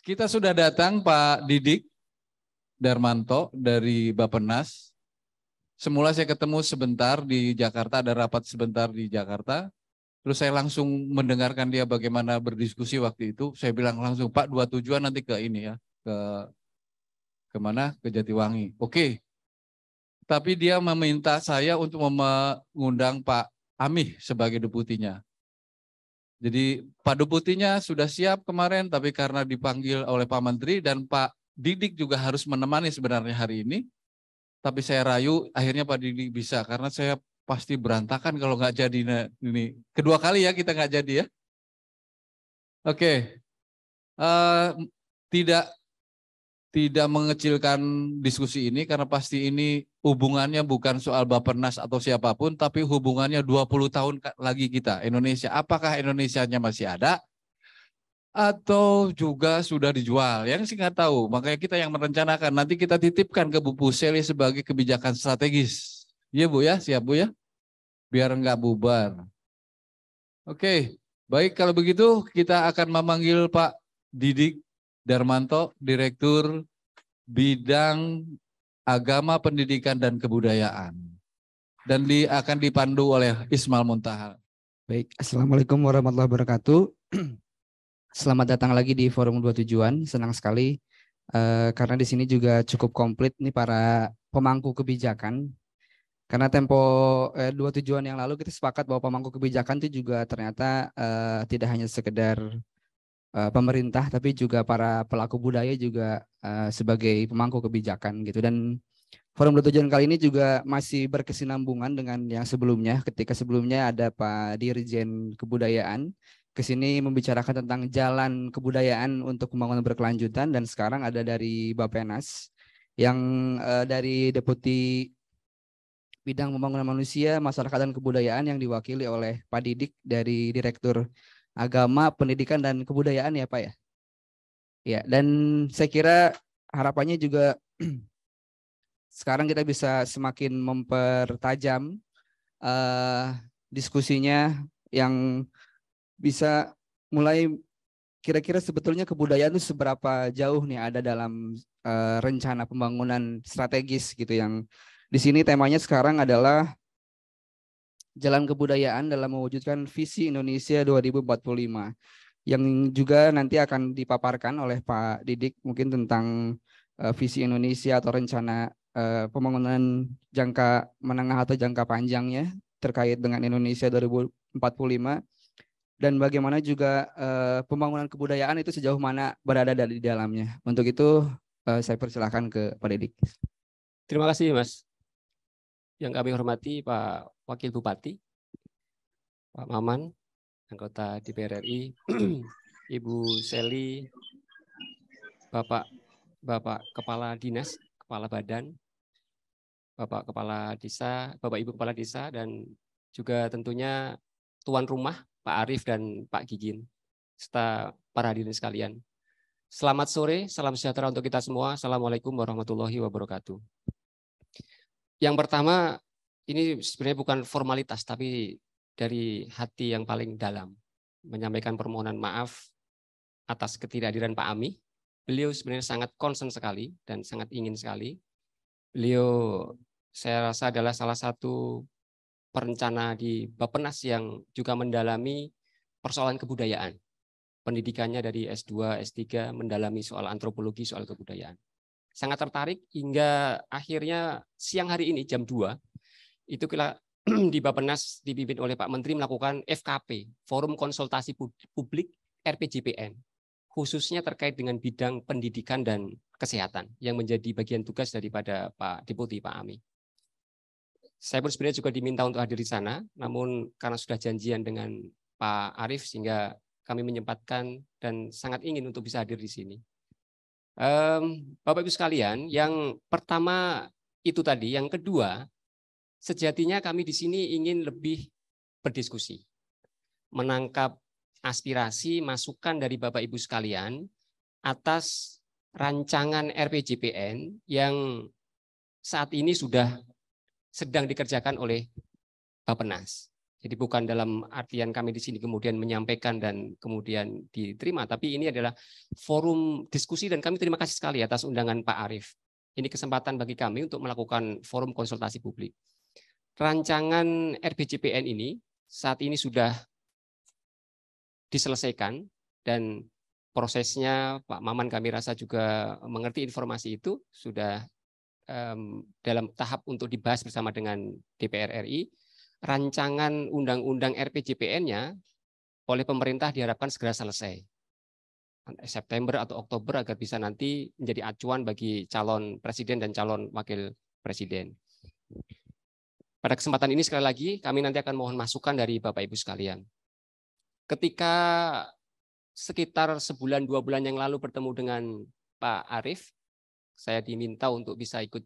Kita sudah datang Pak Didik Darmanto dari Bapenas. Semula saya ketemu sebentar di Jakarta, ada rapat sebentar di Jakarta. Terus saya langsung mendengarkan dia bagaimana berdiskusi waktu itu. Saya bilang langsung, Pak, dua tujuan nanti ke ini ya, ke mana? Ke Jatiwangi. Oke. Tapi dia meminta saya untuk mengundang Pak Amih sebagai deputinya. Jadi Pak Deputinya sudah siap kemarin, tapi karena dipanggil oleh Pak Menteri dan Pak Didik juga harus menemani sebenarnya hari ini. Tapi saya rayu, akhirnya Pak Didik bisa karena saya pasti berantakan kalau nggak jadi ini kedua kali ya kita nggak jadi ya. Oke, okay. uh, eh, tidak tidak mengecilkan diskusi ini karena pasti ini hubungannya bukan soal bapernas atau siapapun tapi hubungannya 20 tahun lagi kita Indonesia. Apakah Indonesianya masih ada atau juga sudah dijual? Yang sih nggak tahu. Makanya kita yang merencanakan nanti kita titipkan ke Bu Puseli sebagai kebijakan strategis. Iya Bu ya, siap Bu ya. Biar nggak bubar. Oke, baik kalau begitu kita akan memanggil Pak Didik Darmanto, Direktur Bidang Agama, Pendidikan, dan Kebudayaan. Dan di, akan dipandu oleh Ismail Muntahal. Baik, Assalamualaikum warahmatullahi wabarakatuh. Selamat datang lagi di Forum Dua Tujuan. Senang sekali e, karena di sini juga cukup komplit nih para pemangku kebijakan. Karena tempo eh, dua tujuan yang lalu kita sepakat bahwa pemangku kebijakan itu juga ternyata eh, tidak hanya sekedar Eh, pemerintah tapi juga para pelaku budaya juga uh, sebagai pemangku kebijakan gitu dan Forum tujuan kali ini juga masih berkesinambungan dengan yang sebelumnya ketika sebelumnya ada Pak Dirjen Kebudayaan ke sini membicarakan tentang jalan kebudayaan untuk pembangunan berkelanjutan dan sekarang ada dari Bapenas yang uh, dari Deputi Bidang Pembangunan Manusia, Masyarakat dan Kebudayaan yang diwakili oleh Pak Didik dari Direktur agama, pendidikan dan kebudayaan ya Pak ya. Ya, dan saya kira harapannya juga sekarang kita bisa semakin mempertajam uh, diskusinya yang bisa mulai kira-kira sebetulnya kebudayaan itu seberapa jauh nih ada dalam uh, rencana pembangunan strategis gitu yang di sini temanya sekarang adalah jalan kebudayaan dalam mewujudkan visi Indonesia 2045 yang juga nanti akan dipaparkan oleh Pak Didik mungkin tentang uh, visi Indonesia atau rencana uh, pembangunan jangka menengah atau jangka panjangnya terkait dengan Indonesia 2045 dan bagaimana juga uh, pembangunan kebudayaan itu sejauh mana berada dari dalamnya. Untuk itu uh, saya persilahkan ke Pak Didik. Terima kasih Mas yang kami hormati Pak Wakil Bupati, Pak Maman, anggota DPR RI, Ibu Seli, Bapak Bapak Kepala Dinas, Kepala Badan, Bapak Kepala Desa, Bapak Ibu Kepala Desa, dan juga tentunya tuan rumah Pak Arif dan Pak Gigin, serta para hadirin sekalian. Selamat sore, salam sejahtera untuk kita semua. Assalamualaikum warahmatullahi wabarakatuh. Yang pertama, ini sebenarnya bukan formalitas, tapi dari hati yang paling dalam. Menyampaikan permohonan maaf atas ketidakhadiran Pak Ami. Beliau sebenarnya sangat concern sekali dan sangat ingin sekali. Beliau saya rasa adalah salah satu perencana di Bapenas yang juga mendalami persoalan kebudayaan. Pendidikannya dari S2, S3 mendalami soal antropologi, soal kebudayaan sangat tertarik hingga akhirnya siang hari ini jam 2 itu kita di Bappenas dipimpin oleh Pak Menteri melakukan FKP, Forum Konsultasi Publik RPJPN, khususnya terkait dengan bidang pendidikan dan kesehatan yang menjadi bagian tugas daripada Pak Deputi Pak Ami. Saya pun sebenarnya juga diminta untuk hadir di sana, namun karena sudah janjian dengan Pak Arief sehingga kami menyempatkan dan sangat ingin untuk bisa hadir di sini. Um, Bapak Ibu sekalian, yang pertama itu tadi, yang kedua sejatinya kami di sini ingin lebih berdiskusi, menangkap aspirasi, masukan dari Bapak Ibu sekalian atas rancangan RPJPN yang saat ini sudah sedang dikerjakan oleh Bapak Nas. Jadi bukan dalam artian kami di sini kemudian menyampaikan dan kemudian diterima, tapi ini adalah forum diskusi dan kami terima kasih sekali atas undangan Pak Arief. Ini kesempatan bagi kami untuk melakukan forum konsultasi publik. Rancangan RBJPN ini saat ini sudah diselesaikan dan prosesnya Pak Maman kami rasa juga mengerti informasi itu sudah dalam tahap untuk dibahas bersama dengan DPR RI rancangan undang-undang RPJPN-nya oleh pemerintah diharapkan segera selesai. September atau Oktober agar bisa nanti menjadi acuan bagi calon presiden dan calon wakil presiden. Pada kesempatan ini sekali lagi kami nanti akan mohon masukan dari Bapak Ibu sekalian. Ketika sekitar sebulan dua bulan yang lalu bertemu dengan Pak Arief, saya diminta untuk bisa ikut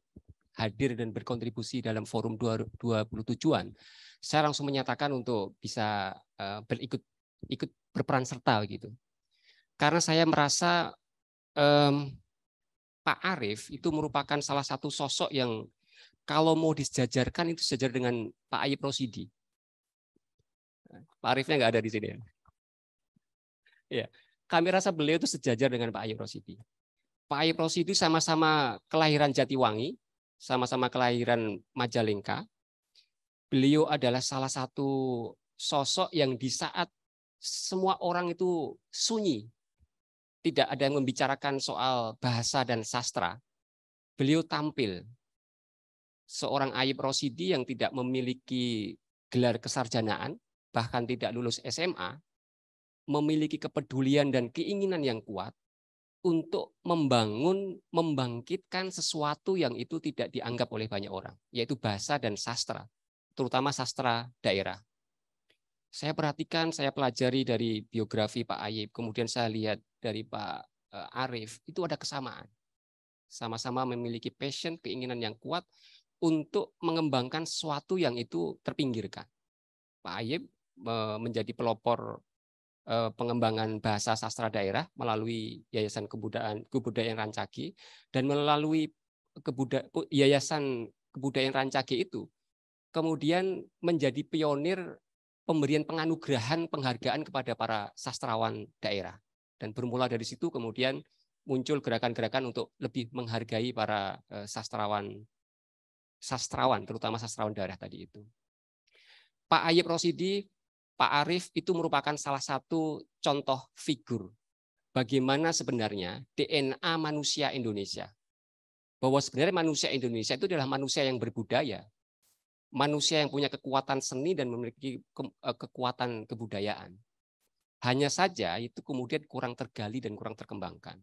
hadir dan berkontribusi dalam forum 27-an, saya langsung menyatakan untuk bisa eh, berikut ikut berperan serta gitu. Karena saya merasa um, Pak Arief itu merupakan salah satu sosok yang kalau mau disejajarkan itu sejajar dengan Pak Ayib Rosidi. Pak Ariefnya nggak ada di sini ya. Ya, kami rasa beliau itu sejajar dengan Pak Ayub Rosidi. Pak Ayub Rosidi sama-sama kelahiran Jatiwangi, sama-sama kelahiran Majalengka. Beliau adalah salah satu sosok yang di saat semua orang itu sunyi, tidak ada yang membicarakan soal bahasa dan sastra, beliau tampil. Seorang Ayub Rosidi yang tidak memiliki gelar kesarjanaan, bahkan tidak lulus SMA, memiliki kepedulian dan keinginan yang kuat, untuk membangun, membangkitkan sesuatu yang itu tidak dianggap oleh banyak orang, yaitu bahasa dan sastra, terutama sastra daerah. Saya perhatikan, saya pelajari dari biografi Pak Ayib, kemudian saya lihat dari Pak eh, Arif, itu ada kesamaan. Sama-sama memiliki passion, keinginan yang kuat untuk mengembangkan sesuatu yang itu terpinggirkan. Pak Ayib eh, menjadi pelopor Eh, pengembangan bahasa sastra daerah melalui Yayasan Kebudayaan Kebudayaan Rancagi dan melalui kebuda, oh, Yayasan Kebudayaan Rancagi itu kemudian menjadi pionir pemberian penganugerahan penghargaan kepada para sastrawan daerah dan bermula dari situ kemudian muncul gerakan-gerakan untuk lebih menghargai para eh, sastrawan sastrawan terutama sastrawan daerah tadi itu. Pak Ayep Rosidi Pak Arief itu merupakan salah satu contoh figur bagaimana sebenarnya DNA manusia Indonesia. Bahwa sebenarnya manusia Indonesia itu adalah manusia yang berbudaya, manusia yang punya kekuatan seni dan memiliki eh, kekuatan kebudayaan. Hanya saja itu kemudian kurang tergali dan kurang terkembangkan.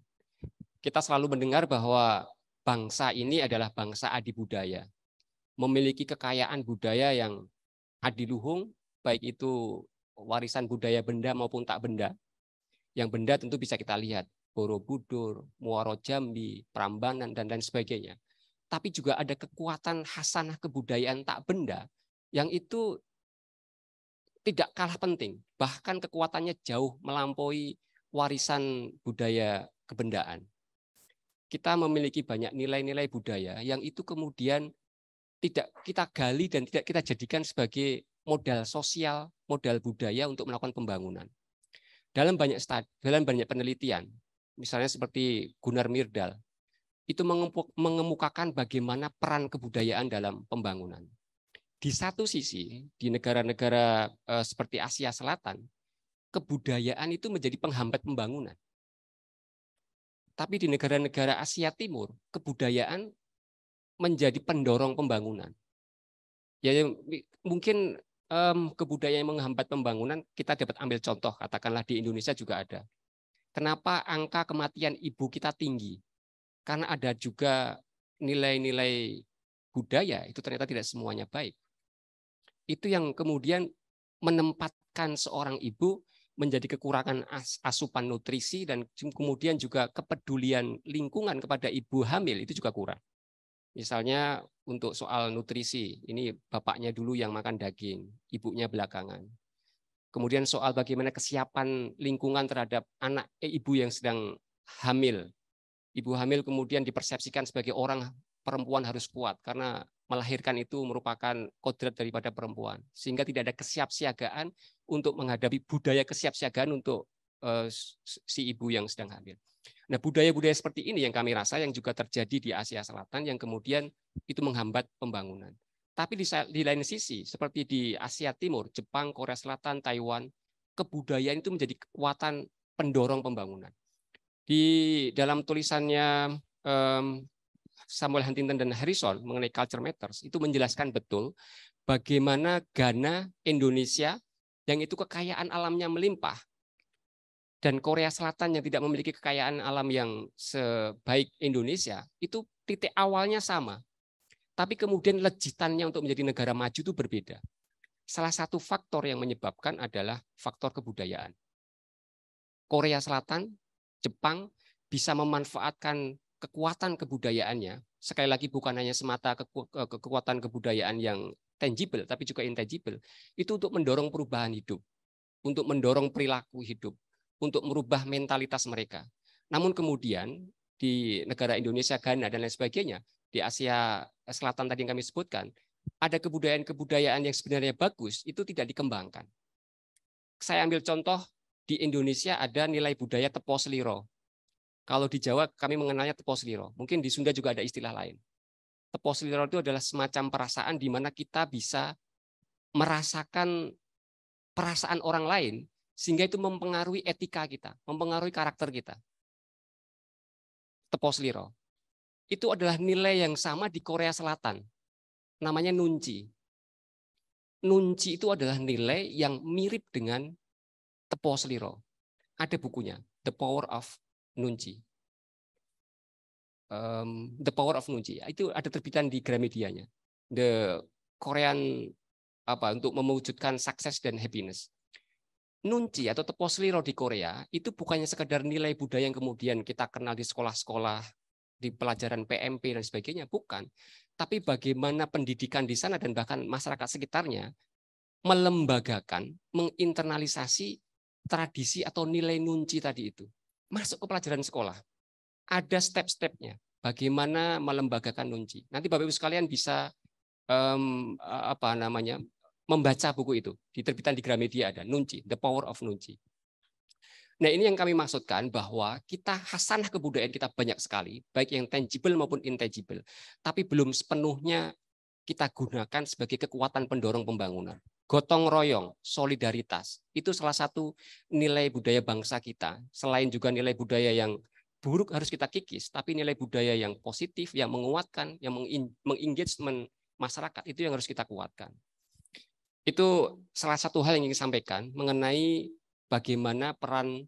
Kita selalu mendengar bahwa bangsa ini adalah bangsa adibudaya, memiliki kekayaan budaya yang adiluhung, baik itu warisan budaya benda maupun tak benda. Yang benda tentu bisa kita lihat, Borobudur, Muaro Jambi, Prambanan, dan lain sebagainya. Tapi juga ada kekuatan hasanah kebudayaan tak benda yang itu tidak kalah penting. Bahkan kekuatannya jauh melampaui warisan budaya kebendaan. Kita memiliki banyak nilai-nilai budaya yang itu kemudian tidak kita gali dan tidak kita jadikan sebagai modal sosial, modal budaya untuk melakukan pembangunan. Dalam banyak studi, dalam banyak penelitian, misalnya seperti Gunnar Myrdal, itu mengemukakan bagaimana peran kebudayaan dalam pembangunan. Di satu sisi, di negara-negara eh, seperti Asia Selatan, kebudayaan itu menjadi penghambat pembangunan. Tapi di negara-negara Asia Timur, kebudayaan menjadi pendorong pembangunan. Ya, ya mungkin um, kebudayaan yang menghambat pembangunan kita dapat ambil contoh katakanlah di Indonesia juga ada. Kenapa angka kematian ibu kita tinggi? Karena ada juga nilai-nilai budaya itu ternyata tidak semuanya baik. Itu yang kemudian menempatkan seorang ibu menjadi kekurangan asupan nutrisi dan kemudian juga kepedulian lingkungan kepada ibu hamil itu juga kurang. Misalnya untuk soal nutrisi. Ini bapaknya dulu yang makan daging, ibunya belakangan. Kemudian soal bagaimana kesiapan lingkungan terhadap anak eh, ibu yang sedang hamil. Ibu hamil kemudian dipersepsikan sebagai orang perempuan harus kuat karena melahirkan itu merupakan kodrat daripada perempuan. Sehingga tidak ada kesiapsiagaan untuk menghadapi budaya kesiapsiagaan untuk eh, si ibu yang sedang hamil. Nah, budaya-budaya seperti ini yang kami rasa yang juga terjadi di Asia Selatan yang kemudian itu menghambat pembangunan. Tapi di, di lain sisi, seperti di Asia Timur, Jepang, Korea Selatan, Taiwan, kebudayaan itu menjadi kekuatan pendorong pembangunan. Di dalam tulisannya um, Samuel Huntington dan Harrison mengenai Culture Matters itu menjelaskan betul bagaimana Ghana, Indonesia yang itu kekayaan alamnya melimpah, dan Korea Selatan yang tidak memiliki kekayaan alam yang sebaik Indonesia, itu titik awalnya sama. Tapi kemudian lejitannya untuk menjadi negara maju itu berbeda. Salah satu faktor yang menyebabkan adalah faktor kebudayaan. Korea Selatan, Jepang bisa memanfaatkan kekuatan kebudayaannya. Sekali lagi bukan hanya semata kekuatan kebudayaan yang tangible, tapi juga intangible. Itu untuk mendorong perubahan hidup, untuk mendorong perilaku hidup, untuk merubah mentalitas mereka. Namun kemudian di negara Indonesia, Ghana, dan lain sebagainya, di Asia Selatan tadi yang kami sebutkan, ada kebudayaan-kebudayaan yang sebenarnya bagus, itu tidak dikembangkan. Saya ambil contoh, di Indonesia ada nilai budaya tepos liro. Kalau di Jawa kami mengenalnya tepos liro. Mungkin di Sunda juga ada istilah lain. Tepos liro itu adalah semacam perasaan di mana kita bisa merasakan perasaan orang lain sehingga itu mempengaruhi etika kita, mempengaruhi karakter kita. Tepos liro. Itu adalah nilai yang sama di Korea Selatan. Namanya nunci. Nunci itu adalah nilai yang mirip dengan tepos liro. Ada bukunya, The Power of Nunci. Um, The Power of Nunci. Itu ada terbitan di Gramedia-nya. The Korean apa untuk mewujudkan sukses dan happiness nunci atau teposliro di Korea itu bukannya sekedar nilai budaya yang kemudian kita kenal di sekolah-sekolah, di pelajaran PMP dan sebagainya, bukan. Tapi bagaimana pendidikan di sana dan bahkan masyarakat sekitarnya melembagakan, menginternalisasi tradisi atau nilai nunci tadi itu. Masuk ke pelajaran sekolah. Ada step-stepnya bagaimana melembagakan nunci. Nanti Bapak Ibu sekalian bisa um, apa namanya membaca buku itu. Diterbitan di Gramedia ada, Nunci, The Power of Nunci. Nah ini yang kami maksudkan bahwa kita hasanah kebudayaan kita banyak sekali, baik yang tangible maupun intangible, tapi belum sepenuhnya kita gunakan sebagai kekuatan pendorong pembangunan. Gotong royong, solidaritas, itu salah satu nilai budaya bangsa kita. Selain juga nilai budaya yang buruk harus kita kikis, tapi nilai budaya yang positif, yang menguatkan, yang mengengagement masyarakat, itu yang harus kita kuatkan. Itu salah satu hal yang ingin sampaikan mengenai bagaimana peran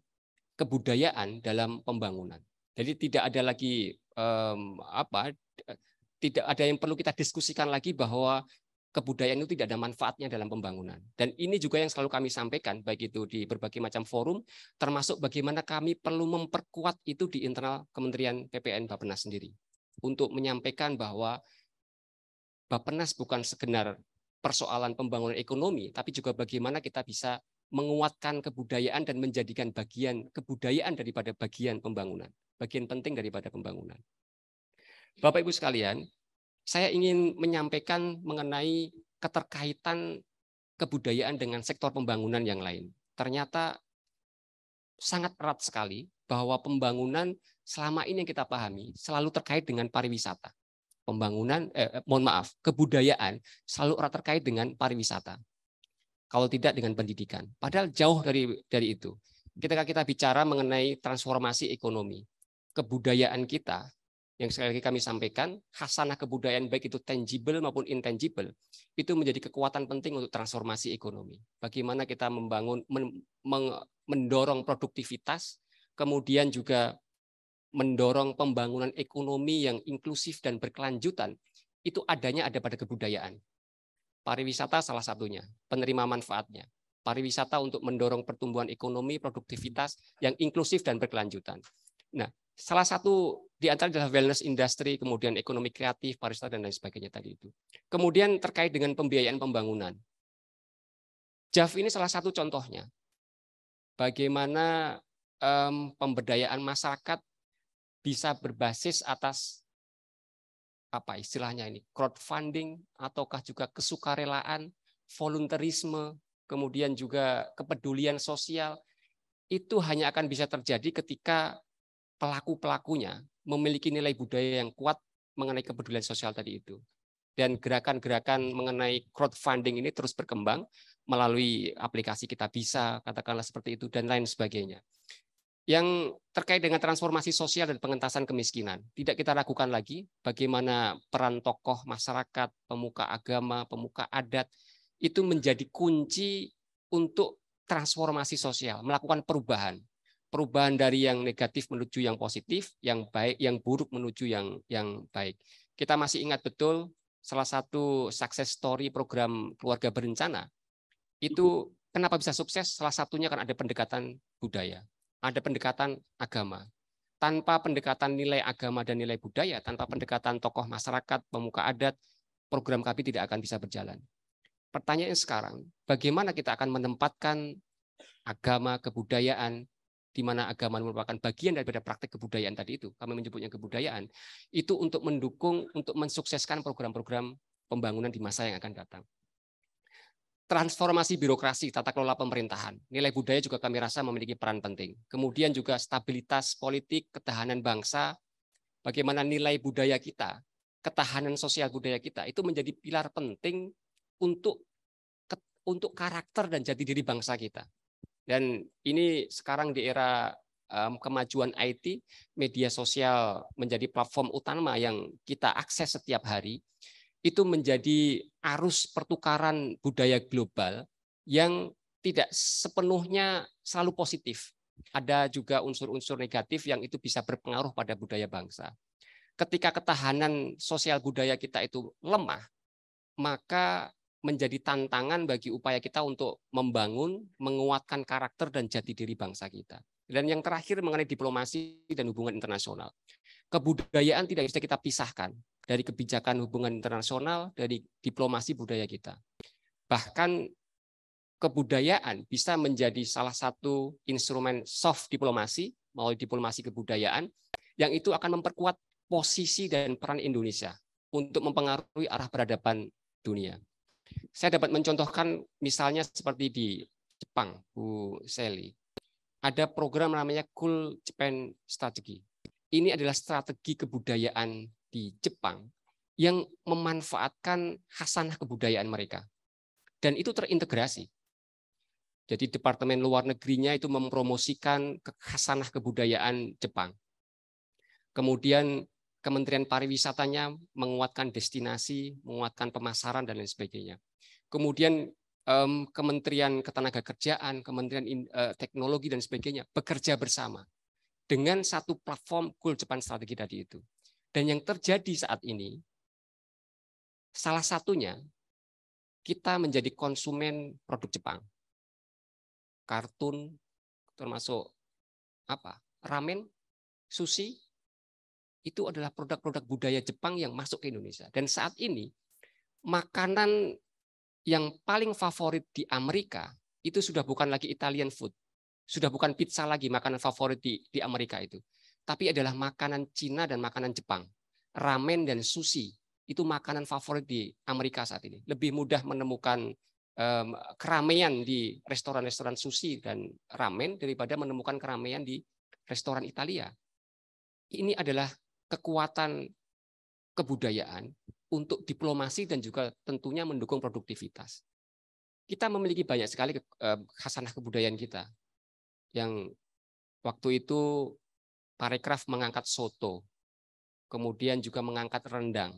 kebudayaan dalam pembangunan. Jadi tidak ada lagi um, apa tidak ada yang perlu kita diskusikan lagi bahwa kebudayaan itu tidak ada manfaatnya dalam pembangunan. Dan ini juga yang selalu kami sampaikan baik itu di berbagai macam forum termasuk bagaimana kami perlu memperkuat itu di internal Kementerian PPN Bapenas sendiri untuk menyampaikan bahwa Bapenas bukan sekedar persoalan pembangunan ekonomi, tapi juga bagaimana kita bisa menguatkan kebudayaan dan menjadikan bagian kebudayaan daripada bagian pembangunan, bagian penting daripada pembangunan. Bapak Ibu sekalian, saya ingin menyampaikan mengenai keterkaitan kebudayaan dengan sektor pembangunan yang lain. Ternyata sangat erat sekali bahwa pembangunan selama ini yang kita pahami selalu terkait dengan pariwisata pembangunan, eh, eh, mohon maaf, kebudayaan selalu erat terkait dengan pariwisata. Kalau tidak dengan pendidikan. Padahal jauh dari dari itu. Ketika kita bicara mengenai transformasi ekonomi, kebudayaan kita yang sekali lagi kami sampaikan, khasanah kebudayaan baik itu tangible maupun intangible, itu menjadi kekuatan penting untuk transformasi ekonomi. Bagaimana kita membangun, mendorong produktivitas, kemudian juga mendorong pembangunan ekonomi yang inklusif dan berkelanjutan itu adanya ada pada kebudayaan. Pariwisata salah satunya, penerima manfaatnya. Pariwisata untuk mendorong pertumbuhan ekonomi, produktivitas yang inklusif dan berkelanjutan. Nah, salah satu di antara adalah wellness industry, kemudian ekonomi kreatif, pariwisata dan lain sebagainya tadi itu. Kemudian terkait dengan pembiayaan pembangunan. JAF ini salah satu contohnya. Bagaimana um, pemberdayaan masyarakat bisa berbasis atas apa istilahnya ini crowdfunding ataukah juga kesukarelaan volunteerisme kemudian juga kepedulian sosial itu hanya akan bisa terjadi ketika pelaku pelakunya memiliki nilai budaya yang kuat mengenai kepedulian sosial tadi itu dan gerakan-gerakan mengenai crowdfunding ini terus berkembang melalui aplikasi kita bisa katakanlah seperti itu dan lain sebagainya yang terkait dengan transformasi sosial dan pengentasan kemiskinan. Tidak kita ragukan lagi bagaimana peran tokoh masyarakat, pemuka agama, pemuka adat itu menjadi kunci untuk transformasi sosial, melakukan perubahan. Perubahan dari yang negatif menuju yang positif, yang baik yang buruk menuju yang yang baik. Kita masih ingat betul salah satu success story program keluarga berencana itu kenapa bisa sukses? Salah satunya kan ada pendekatan budaya ada pendekatan agama. Tanpa pendekatan nilai agama dan nilai budaya, tanpa pendekatan tokoh masyarakat, pemuka adat, program kami tidak akan bisa berjalan. Pertanyaan sekarang, bagaimana kita akan menempatkan agama, kebudayaan, di mana agama merupakan bagian daripada praktik kebudayaan tadi itu, kami menyebutnya kebudayaan, itu untuk mendukung, untuk mensukseskan program-program pembangunan di masa yang akan datang transformasi birokrasi tata kelola pemerintahan. Nilai budaya juga kami rasa memiliki peran penting. Kemudian juga stabilitas politik, ketahanan bangsa, bagaimana nilai budaya kita, ketahanan sosial budaya kita itu menjadi pilar penting untuk untuk karakter dan jati diri bangsa kita. Dan ini sekarang di era kemajuan IT, media sosial menjadi platform utama yang kita akses setiap hari itu menjadi arus pertukaran budaya global yang tidak sepenuhnya selalu positif. Ada juga unsur-unsur negatif yang itu bisa berpengaruh pada budaya bangsa. Ketika ketahanan sosial budaya kita itu lemah, maka menjadi tantangan bagi upaya kita untuk membangun, menguatkan karakter dan jati diri bangsa kita. Dan yang terakhir mengenai diplomasi dan hubungan internasional. Kebudayaan tidak bisa kita pisahkan dari kebijakan hubungan internasional, dari diplomasi budaya kita. Bahkan kebudayaan bisa menjadi salah satu instrumen soft diplomasi, melalui diplomasi kebudayaan, yang itu akan memperkuat posisi dan peran Indonesia untuk mempengaruhi arah peradaban dunia. Saya dapat mencontohkan misalnya seperti di Jepang, Bu Sally. Ada program namanya Cool Japan Strategy. Ini adalah strategi kebudayaan di Jepang yang memanfaatkan khasanah kebudayaan mereka. Dan itu terintegrasi. Jadi Departemen Luar Negerinya itu mempromosikan khasanah kebudayaan Jepang. Kemudian Kementerian Pariwisatanya menguatkan destinasi, menguatkan pemasaran, dan lain sebagainya. Kemudian Kementerian ketenaga kerjaan, Kementerian eh, Teknologi, dan sebagainya bekerja bersama dengan satu platform Goal Jepang Strategi tadi itu. Dan yang terjadi saat ini, salah satunya kita menjadi konsumen produk Jepang. Kartun, termasuk apa ramen, sushi, itu adalah produk-produk budaya Jepang yang masuk ke Indonesia. Dan saat ini, makanan yang paling favorit di Amerika itu sudah bukan lagi Italian food, sudah bukan pizza lagi makanan favorit di, di Amerika itu tapi adalah makanan Cina dan makanan Jepang. Ramen dan sushi itu makanan favorit di Amerika saat ini. Lebih mudah menemukan um, keramaian di restoran-restoran sushi dan ramen daripada menemukan keramaian di restoran Italia. Ini adalah kekuatan kebudayaan untuk diplomasi dan juga tentunya mendukung produktivitas. Kita memiliki banyak sekali khasanah kebudayaan kita yang waktu itu Parekraf mengangkat soto, kemudian juga mengangkat rendang.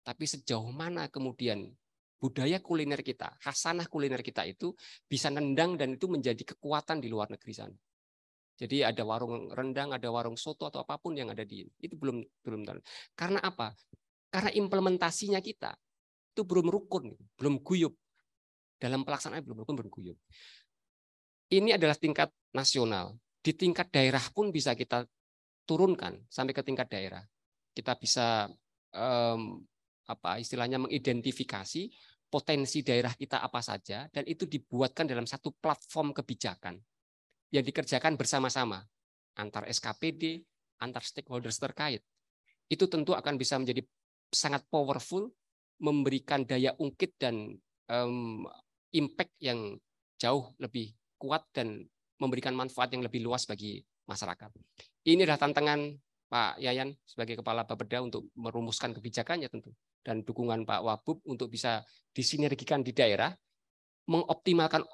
Tapi sejauh mana kemudian budaya kuliner kita, khasanah kuliner kita itu bisa nendang dan itu menjadi kekuatan di luar negeri sana. Jadi ada warung rendang, ada warung soto atau apapun yang ada di itu belum belum Karena apa? Karena implementasinya kita itu belum rukun, belum guyup. Dalam pelaksanaan belum rukun, belum guyup. Ini adalah tingkat nasional. Di tingkat daerah pun bisa kita turunkan sampai ke tingkat daerah. Kita bisa um, apa istilahnya mengidentifikasi potensi daerah kita apa saja dan itu dibuatkan dalam satu platform kebijakan yang dikerjakan bersama-sama antar SKPD, antar stakeholders terkait. Itu tentu akan bisa menjadi sangat powerful, memberikan daya ungkit dan um, impact yang jauh lebih kuat dan memberikan manfaat yang lebih luas bagi masyarakat. Ini adalah tantangan Pak Yayan sebagai Kepala Bapeda untuk merumuskan kebijakannya tentu dan dukungan Pak Wabub untuk bisa disinergikan di daerah, mengoptimalkan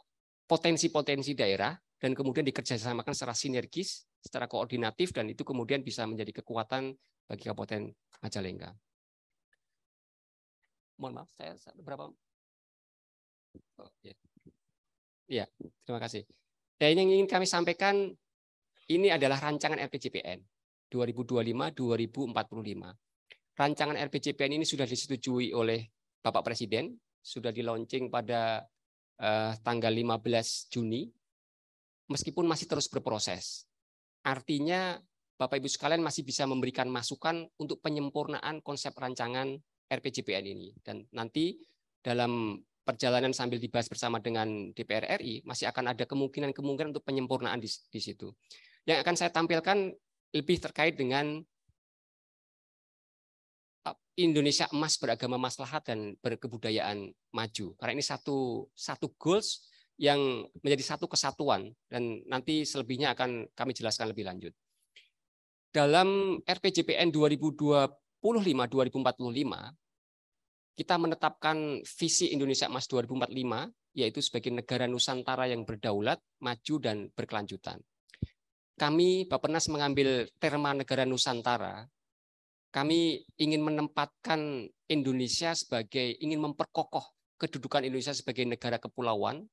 potensi-potensi daerah dan kemudian dikerjasamakan secara sinergis, secara koordinatif dan itu kemudian bisa menjadi kekuatan bagi Kabupaten Majalengka. Mohon maaf, saya berapa? Oh, ya. ya, terima kasih. Dan yang ingin kami sampaikan ini adalah rancangan RPJPN 2025-2045. Rancangan RPJPN ini sudah disetujui oleh Bapak Presiden, sudah diluncing pada eh, tanggal 15 Juni, meskipun masih terus berproses. Artinya Bapak Ibu sekalian masih bisa memberikan masukan untuk penyempurnaan konsep rancangan RPJPN ini. Dan nanti dalam perjalanan sambil dibahas bersama dengan DPR RI, masih akan ada kemungkinan-kemungkinan untuk penyempurnaan di, di situ yang akan saya tampilkan lebih terkait dengan uh, Indonesia emas beragama maslahat dan berkebudayaan maju. Karena ini satu satu goals yang menjadi satu kesatuan dan nanti selebihnya akan kami jelaskan lebih lanjut. Dalam RPJPN 2025-2045 kita menetapkan visi Indonesia Emas 2045 yaitu sebagai negara nusantara yang berdaulat, maju dan berkelanjutan kami Bapenas mengambil terma negara Nusantara, kami ingin menempatkan Indonesia sebagai ingin memperkokoh kedudukan Indonesia sebagai negara kepulauan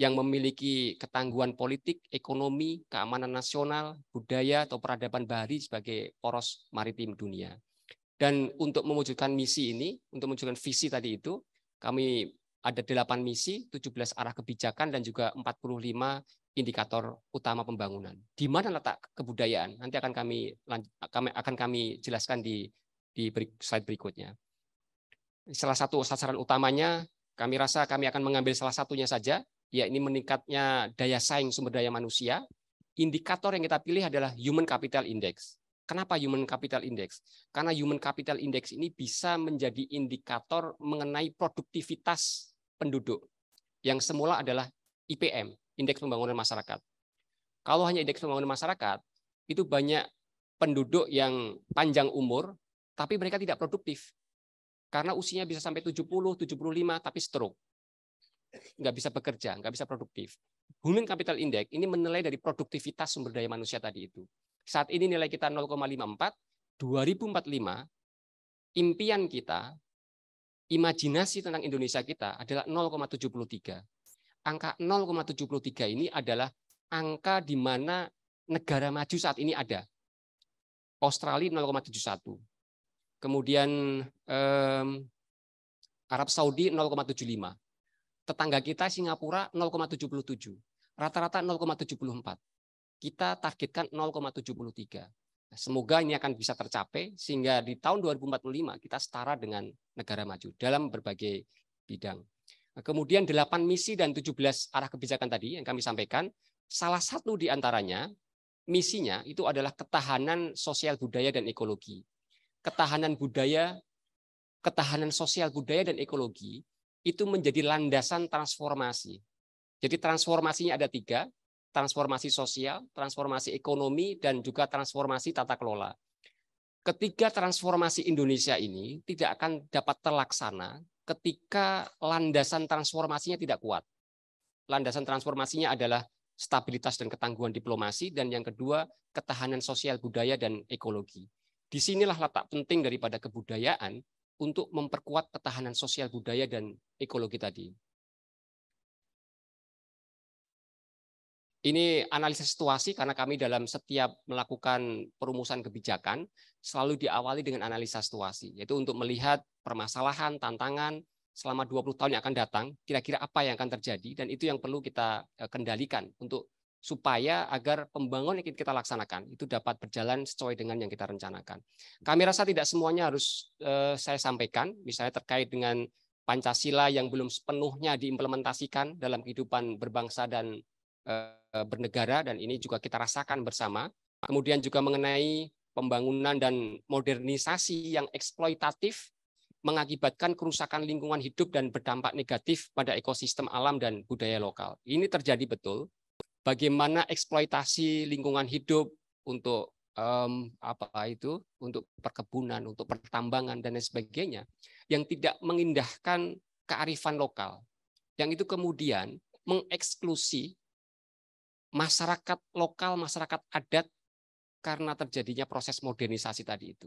yang memiliki ketangguhan politik, ekonomi, keamanan nasional, budaya atau peradaban bahari sebagai poros maritim dunia. Dan untuk mewujudkan misi ini, untuk mewujudkan visi tadi itu, kami ada 8 misi, 17 arah kebijakan, dan juga 45 indikator utama pembangunan. Di mana letak kebudayaan? Nanti akan kami, kami akan kami jelaskan di di slide berikutnya. Salah satu sasaran utamanya kami rasa kami akan mengambil salah satunya saja, yakni meningkatnya daya saing sumber daya manusia. Indikator yang kita pilih adalah Human Capital Index. Kenapa Human Capital Index? Karena Human Capital Index ini bisa menjadi indikator mengenai produktivitas penduduk yang semula adalah IPM, Indeks Pembangunan Masyarakat. Kalau hanya Indeks Pembangunan Masyarakat, itu banyak penduduk yang panjang umur, tapi mereka tidak produktif. Karena usianya bisa sampai 70, 75, tapi stroke. Nggak bisa bekerja, nggak bisa produktif. Human Capital Index ini menilai dari produktivitas sumber daya manusia tadi itu. Saat ini nilai kita 0,54, 2045 impian kita imajinasi tentang Indonesia kita adalah 0,73. Angka 0,73 ini adalah angka di mana negara maju saat ini ada. Australia 0,71. Kemudian eh, Arab Saudi 0,75. Tetangga kita Singapura 0,77. Rata-rata 0,74. Kita targetkan 0,73. Nah, semoga ini akan bisa tercapai sehingga di tahun 2045 kita setara dengan negara maju dalam berbagai bidang. Nah, kemudian 8 misi dan 17 arah kebijakan tadi yang kami sampaikan, salah satu di antaranya misinya itu adalah ketahanan sosial budaya dan ekologi. Ketahanan budaya, ketahanan sosial budaya dan ekologi itu menjadi landasan transformasi. Jadi transformasinya ada tiga, transformasi sosial, transformasi ekonomi, dan juga transformasi tata kelola. Ketiga transformasi Indonesia ini tidak akan dapat terlaksana ketika landasan transformasinya tidak kuat. Landasan transformasinya adalah stabilitas dan ketangguhan diplomasi, dan yang kedua ketahanan sosial budaya dan ekologi. Disinilah letak penting daripada kebudayaan untuk memperkuat ketahanan sosial budaya dan ekologi tadi. Ini analisa situasi karena kami dalam setiap melakukan perumusan kebijakan selalu diawali dengan analisa situasi, yaitu untuk melihat permasalahan, tantangan selama 20 tahun yang akan datang, kira-kira apa yang akan terjadi dan itu yang perlu kita eh, kendalikan untuk supaya agar pembangunan yang kita laksanakan itu dapat berjalan sesuai dengan yang kita rencanakan. Kami rasa tidak semuanya harus eh, saya sampaikan, misalnya terkait dengan Pancasila yang belum sepenuhnya diimplementasikan dalam kehidupan berbangsa dan Eh, bernegara dan ini juga kita rasakan bersama. Kemudian juga mengenai pembangunan dan modernisasi yang eksploitatif mengakibatkan kerusakan lingkungan hidup dan berdampak negatif pada ekosistem alam dan budaya lokal. Ini terjadi betul. Bagaimana eksploitasi lingkungan hidup untuk um, apa itu untuk perkebunan, untuk pertambangan dan lain sebagainya yang tidak mengindahkan kearifan lokal. Yang itu kemudian mengeksklusi masyarakat lokal, masyarakat adat karena terjadinya proses modernisasi tadi itu.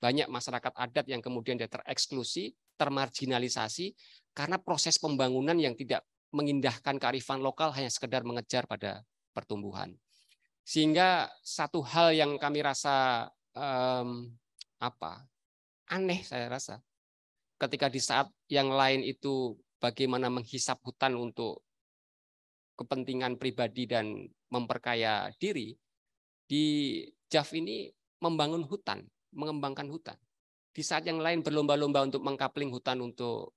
Banyak masyarakat adat yang kemudian dia tereksklusi, termarginalisasi karena proses pembangunan yang tidak mengindahkan kearifan lokal hanya sekedar mengejar pada pertumbuhan. Sehingga satu hal yang kami rasa um, apa aneh saya rasa ketika di saat yang lain itu bagaimana menghisap hutan untuk kepentingan pribadi dan memperkaya diri, di JAF ini membangun hutan, mengembangkan hutan. Di saat yang lain berlomba-lomba untuk mengkapling hutan untuk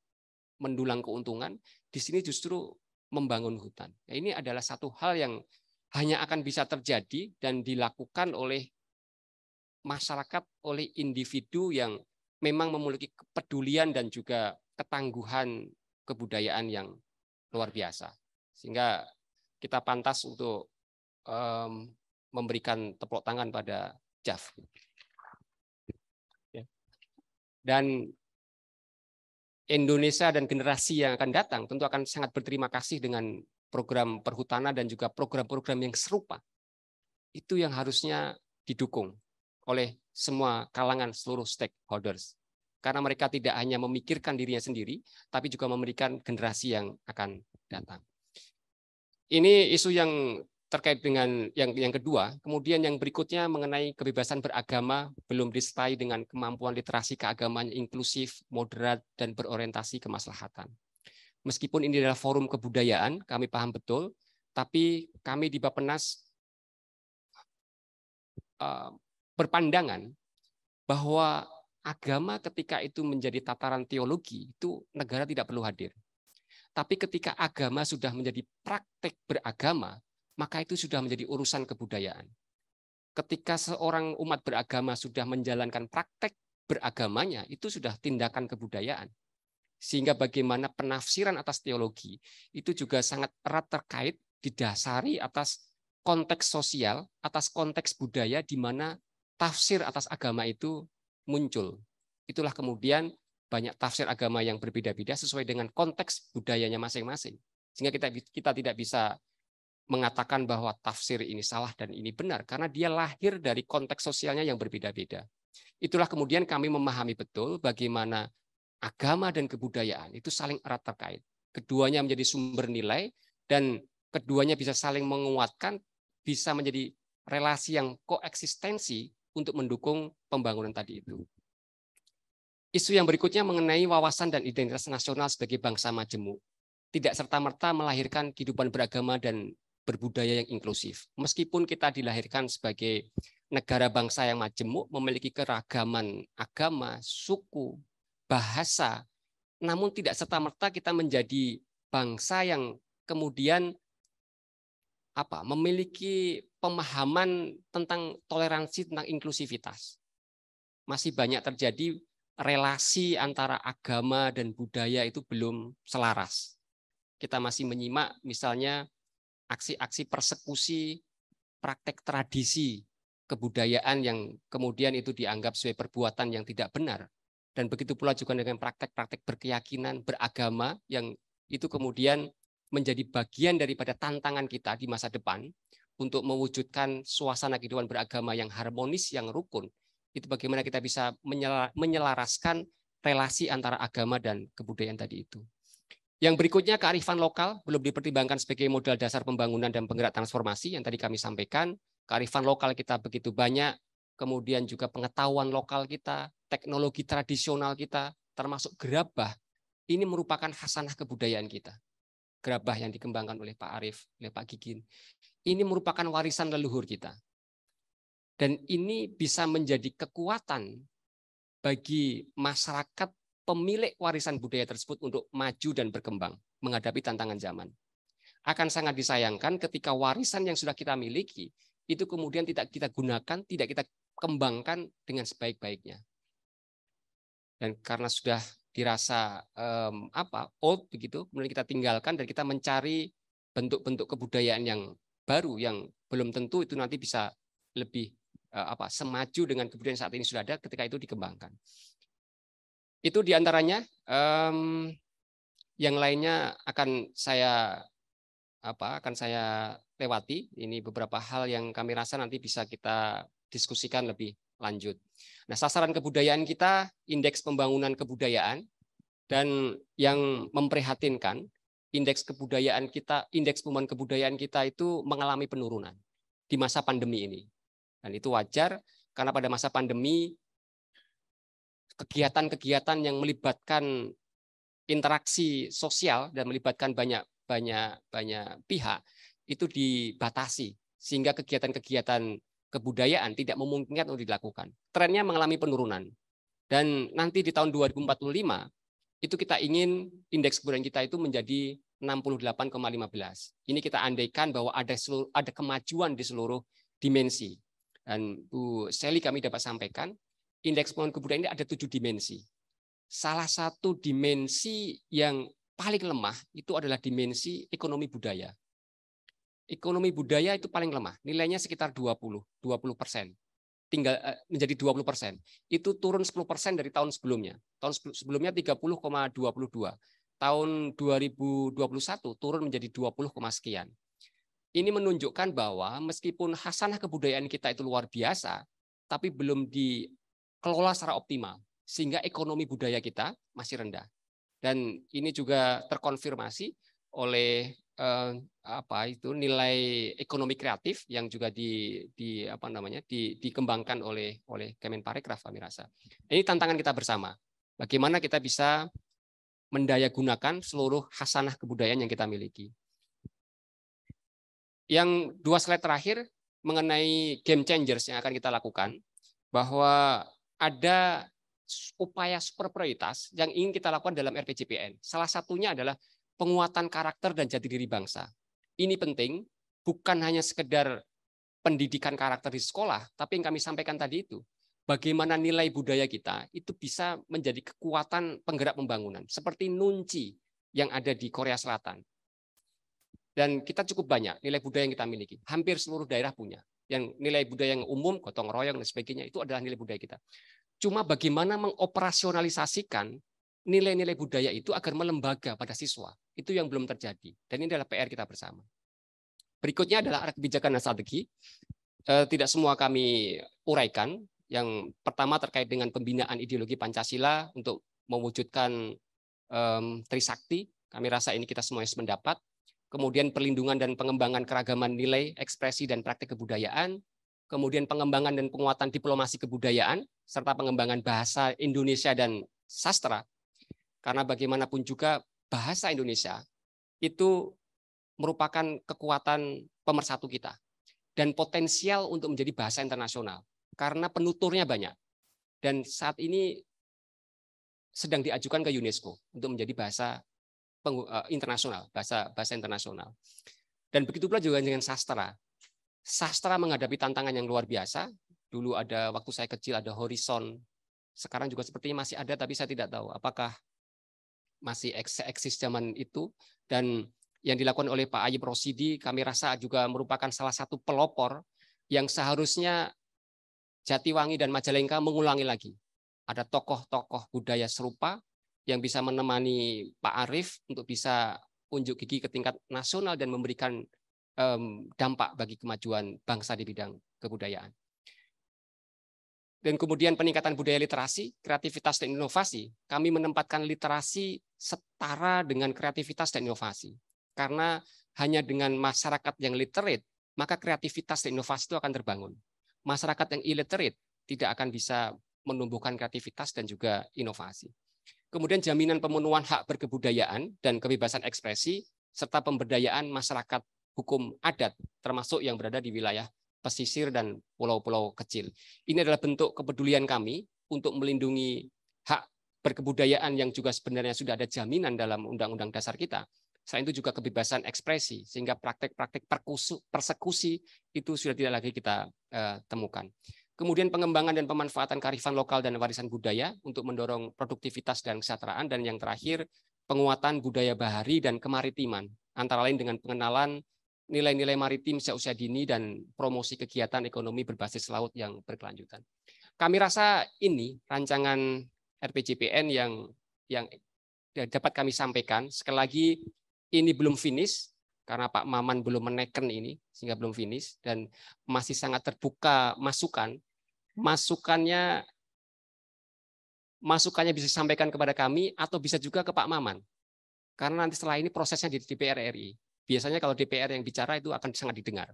mendulang keuntungan, di sini justru membangun hutan. Nah, ini adalah satu hal yang hanya akan bisa terjadi dan dilakukan oleh masyarakat, oleh individu yang memang memiliki kepedulian dan juga ketangguhan kebudayaan yang luar biasa sehingga kita pantas untuk um, memberikan tepuk tangan pada Jaf. Ya. Dan Indonesia dan generasi yang akan datang tentu akan sangat berterima kasih dengan program perhutanan dan juga program-program yang serupa. Itu yang harusnya didukung oleh semua kalangan seluruh stakeholders. Karena mereka tidak hanya memikirkan dirinya sendiri, tapi juga memberikan generasi yang akan datang. Ini isu yang terkait dengan yang yang kedua. Kemudian yang berikutnya mengenai kebebasan beragama belum disertai dengan kemampuan literasi keagamaan inklusif, moderat, dan berorientasi kemaslahatan. Meskipun ini adalah forum kebudayaan, kami paham betul, tapi kami di Bapenas uh, berpandangan bahwa agama ketika itu menjadi tataran teologi itu negara tidak perlu hadir. Tapi ketika agama sudah menjadi praktek beragama, maka itu sudah menjadi urusan kebudayaan. Ketika seorang umat beragama sudah menjalankan praktek beragamanya, itu sudah tindakan kebudayaan. Sehingga bagaimana penafsiran atas teologi itu juga sangat erat terkait didasari atas konteks sosial, atas konteks budaya di mana tafsir atas agama itu muncul. Itulah kemudian banyak tafsir agama yang berbeda-beda sesuai dengan konteks budayanya masing-masing. Sehingga kita kita tidak bisa mengatakan bahwa tafsir ini salah dan ini benar karena dia lahir dari konteks sosialnya yang berbeda-beda. Itulah kemudian kami memahami betul bagaimana agama dan kebudayaan itu saling erat terkait. Keduanya menjadi sumber nilai dan keduanya bisa saling menguatkan, bisa menjadi relasi yang koeksistensi untuk mendukung pembangunan tadi itu. Isu yang berikutnya mengenai wawasan dan identitas nasional sebagai bangsa majemuk. Tidak serta-merta melahirkan kehidupan beragama dan berbudaya yang inklusif. Meskipun kita dilahirkan sebagai negara bangsa yang majemuk, memiliki keragaman agama, suku, bahasa, namun tidak serta-merta kita menjadi bangsa yang kemudian apa memiliki pemahaman tentang toleransi tentang inklusivitas masih banyak terjadi relasi antara agama dan budaya itu belum selaras. Kita masih menyimak misalnya aksi-aksi persekusi praktek tradisi kebudayaan yang kemudian itu dianggap sebagai perbuatan yang tidak benar. Dan begitu pula juga dengan praktek-praktek berkeyakinan, beragama yang itu kemudian menjadi bagian daripada tantangan kita di masa depan untuk mewujudkan suasana kehidupan beragama yang harmonis, yang rukun, itu bagaimana kita bisa menyelaraskan relasi antara agama dan kebudayaan tadi itu. Yang berikutnya kearifan lokal belum dipertimbangkan sebagai modal dasar pembangunan dan penggerak transformasi yang tadi kami sampaikan. Kearifan lokal kita begitu banyak, kemudian juga pengetahuan lokal kita, teknologi tradisional kita, termasuk gerabah. Ini merupakan hasanah kebudayaan kita. Gerabah yang dikembangkan oleh Pak Arif, oleh Pak Gigin. Ini merupakan warisan leluhur kita. Dan ini bisa menjadi kekuatan bagi masyarakat pemilik warisan budaya tersebut untuk maju dan berkembang menghadapi tantangan zaman. Akan sangat disayangkan ketika warisan yang sudah kita miliki itu kemudian tidak kita gunakan, tidak kita kembangkan dengan sebaik-baiknya. Dan karena sudah dirasa um, apa old begitu, kemudian kita tinggalkan dan kita mencari bentuk-bentuk kebudayaan yang baru yang belum tentu itu nanti bisa lebih Eh, apa semaju dengan kebudayaan saat ini sudah ada ketika itu dikembangkan. Itu diantaranya. Um, yang lainnya akan saya apa akan saya lewati. Ini beberapa hal yang kami rasa nanti bisa kita diskusikan lebih lanjut. Nah, sasaran kebudayaan kita indeks pembangunan kebudayaan dan yang memprihatinkan indeks kebudayaan kita indeks pembangunan kebudayaan kita itu mengalami penurunan di masa pandemi ini. Dan itu wajar karena pada masa pandemi kegiatan-kegiatan yang melibatkan interaksi sosial dan melibatkan banyak banyak banyak pihak itu dibatasi sehingga kegiatan-kegiatan kebudayaan tidak memungkinkan untuk dilakukan. Trennya mengalami penurunan. Dan nanti di tahun 2045 itu kita ingin indeks kebudayaan kita itu menjadi 68,15. Ini kita andaikan bahwa ada seluruh, ada kemajuan di seluruh dimensi dan Bu Sally kami dapat sampaikan, indeks pohon kebudayaan ini ada tujuh dimensi. Salah satu dimensi yang paling lemah itu adalah dimensi ekonomi budaya. Ekonomi budaya itu paling lemah, nilainya sekitar 20, 20 persen tinggal eh, menjadi 20 persen. Itu turun 10 persen dari tahun sebelumnya. Tahun sebelumnya 30,22. Tahun 2021 turun menjadi 20, sekian. Ini menunjukkan bahwa meskipun hasanah kebudayaan kita itu luar biasa, tapi belum dikelola secara optimal, sehingga ekonomi budaya kita masih rendah. Dan ini juga terkonfirmasi oleh eh, apa itu nilai ekonomi kreatif yang juga di, di apa namanya di, dikembangkan oleh oleh Kemenparekraf kami rasa. Ini tantangan kita bersama. Bagaimana kita bisa mendaya gunakan seluruh hasanah kebudayaan yang kita miliki yang dua slide terakhir mengenai game changers yang akan kita lakukan bahwa ada upaya super prioritas yang ingin kita lakukan dalam RPJPN. Salah satunya adalah penguatan karakter dan jati diri bangsa. Ini penting, bukan hanya sekedar pendidikan karakter di sekolah, tapi yang kami sampaikan tadi itu, bagaimana nilai budaya kita itu bisa menjadi kekuatan penggerak pembangunan. Seperti nunci yang ada di Korea Selatan. Dan kita cukup banyak nilai budaya yang kita miliki. Hampir seluruh daerah punya. Yang nilai budaya yang umum, gotong royong dan sebagainya itu adalah nilai budaya kita. Cuma bagaimana mengoperasionalisasikan nilai-nilai budaya itu agar melembaga pada siswa. Itu yang belum terjadi. Dan ini adalah PR kita bersama. Berikutnya adalah arah kebijakan dan strategi. Eh, tidak semua kami uraikan. Yang pertama terkait dengan pembinaan ideologi Pancasila untuk mewujudkan Trisakti. Kami rasa ini kita semuanya mendapat kemudian perlindungan dan pengembangan keragaman nilai, ekspresi, dan praktik kebudayaan, kemudian pengembangan dan penguatan diplomasi kebudayaan, serta pengembangan bahasa Indonesia dan sastra. Karena bagaimanapun juga bahasa Indonesia itu merupakan kekuatan pemersatu kita dan potensial untuk menjadi bahasa internasional karena penuturnya banyak. Dan saat ini sedang diajukan ke UNESCO untuk menjadi bahasa uh, internasional, bahasa bahasa internasional. Dan begitu pula juga dengan sastra. Sastra menghadapi tantangan yang luar biasa. Dulu ada waktu saya kecil ada Horizon. Sekarang juga sepertinya masih ada tapi saya tidak tahu apakah masih eksis zaman itu dan yang dilakukan oleh Pak Ayub Rosidi kami rasa juga merupakan salah satu pelopor yang seharusnya Jatiwangi dan Majalengka mengulangi lagi. Ada tokoh-tokoh budaya serupa yang bisa menemani Pak Arief untuk bisa unjuk gigi ke tingkat nasional dan memberikan um, dampak bagi kemajuan bangsa di bidang kebudayaan. Dan kemudian peningkatan budaya literasi, kreativitas dan inovasi, kami menempatkan literasi setara dengan kreativitas dan inovasi. Karena hanya dengan masyarakat yang literate, maka kreativitas dan inovasi itu akan terbangun. Masyarakat yang illiterate tidak akan bisa menumbuhkan kreativitas dan juga inovasi kemudian jaminan pemenuhan hak berkebudayaan dan kebebasan ekspresi, serta pemberdayaan masyarakat hukum adat, termasuk yang berada di wilayah pesisir dan pulau-pulau kecil. Ini adalah bentuk kepedulian kami untuk melindungi hak berkebudayaan yang juga sebenarnya sudah ada jaminan dalam Undang-Undang Dasar kita. Selain itu juga kebebasan ekspresi, sehingga praktek-praktek persekusi itu sudah tidak lagi kita uh, temukan. Kemudian pengembangan dan pemanfaatan karifan lokal dan warisan budaya untuk mendorong produktivitas dan kesejahteraan. Dan yang terakhir, penguatan budaya bahari dan kemaritiman, antara lain dengan pengenalan nilai-nilai maritim seusia dini dan promosi kegiatan ekonomi berbasis laut yang berkelanjutan. Kami rasa ini rancangan RPJPN yang yang dapat kami sampaikan. Sekali lagi, ini belum finish, karena Pak Maman belum menekan ini sehingga belum finish dan masih sangat terbuka masukan. Masukannya masukannya bisa disampaikan kepada kami atau bisa juga ke Pak Maman. Karena nanti setelah ini prosesnya di DPR RI. Biasanya kalau DPR yang bicara itu akan sangat didengar.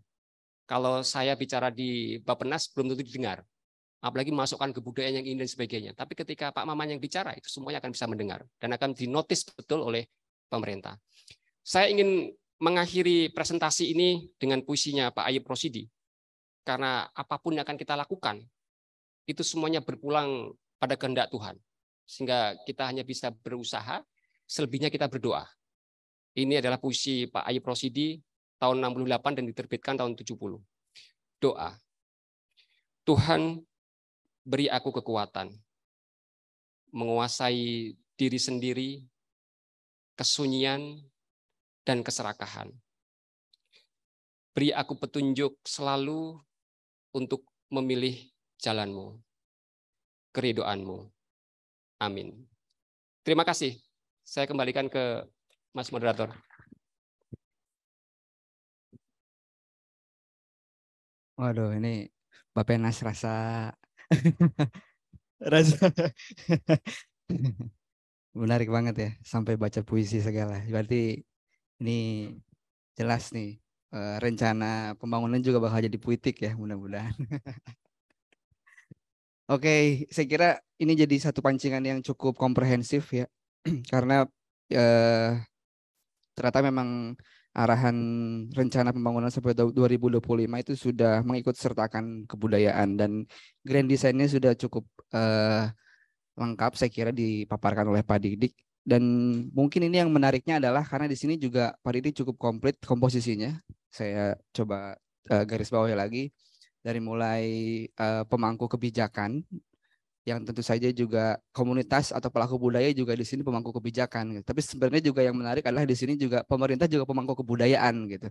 Kalau saya bicara di Bappenas belum tentu didengar. Apalagi masukan kebudayaan yang ini dan sebagainya. Tapi ketika Pak Maman yang bicara itu semuanya akan bisa mendengar dan akan dinotis betul oleh pemerintah. Saya ingin mengakhiri presentasi ini dengan puisinya Pak Ayub Rosidi. Karena apapun yang akan kita lakukan, itu semuanya berpulang pada kehendak Tuhan. Sehingga kita hanya bisa berusaha, selebihnya kita berdoa. Ini adalah puisi Pak Ayub Rosidi tahun 68 dan diterbitkan tahun 70. Doa. Tuhan, beri aku kekuatan. Menguasai diri sendiri, kesunyian, dan keserakahan. Beri aku petunjuk selalu untuk memilih jalanmu, keridoanmu. Amin. Terima kasih. Saya kembalikan ke Mas Moderator. Waduh, ini Bapak Nas rasa rasa menarik banget ya sampai baca puisi segala. Berarti ini jelas nih uh, rencana pembangunan juga bakal jadi puitik ya mudah-mudahan. Oke, okay, saya kira ini jadi satu pancingan yang cukup komprehensif ya, karena eh, ternyata memang arahan rencana pembangunan sampai 2025 itu sudah mengikut sertakan kebudayaan dan grand desainnya sudah cukup eh, lengkap saya kira dipaparkan oleh Pak Didik dan mungkin ini yang menariknya adalah karena di sini juga Pariti cukup komplit komposisinya. Saya coba uh, garis bawahi lagi dari mulai uh, pemangku kebijakan yang tentu saja juga komunitas atau pelaku budaya juga di sini pemangku kebijakan. Gitu. Tapi sebenarnya juga yang menarik adalah di sini juga pemerintah juga pemangku kebudayaan gitu.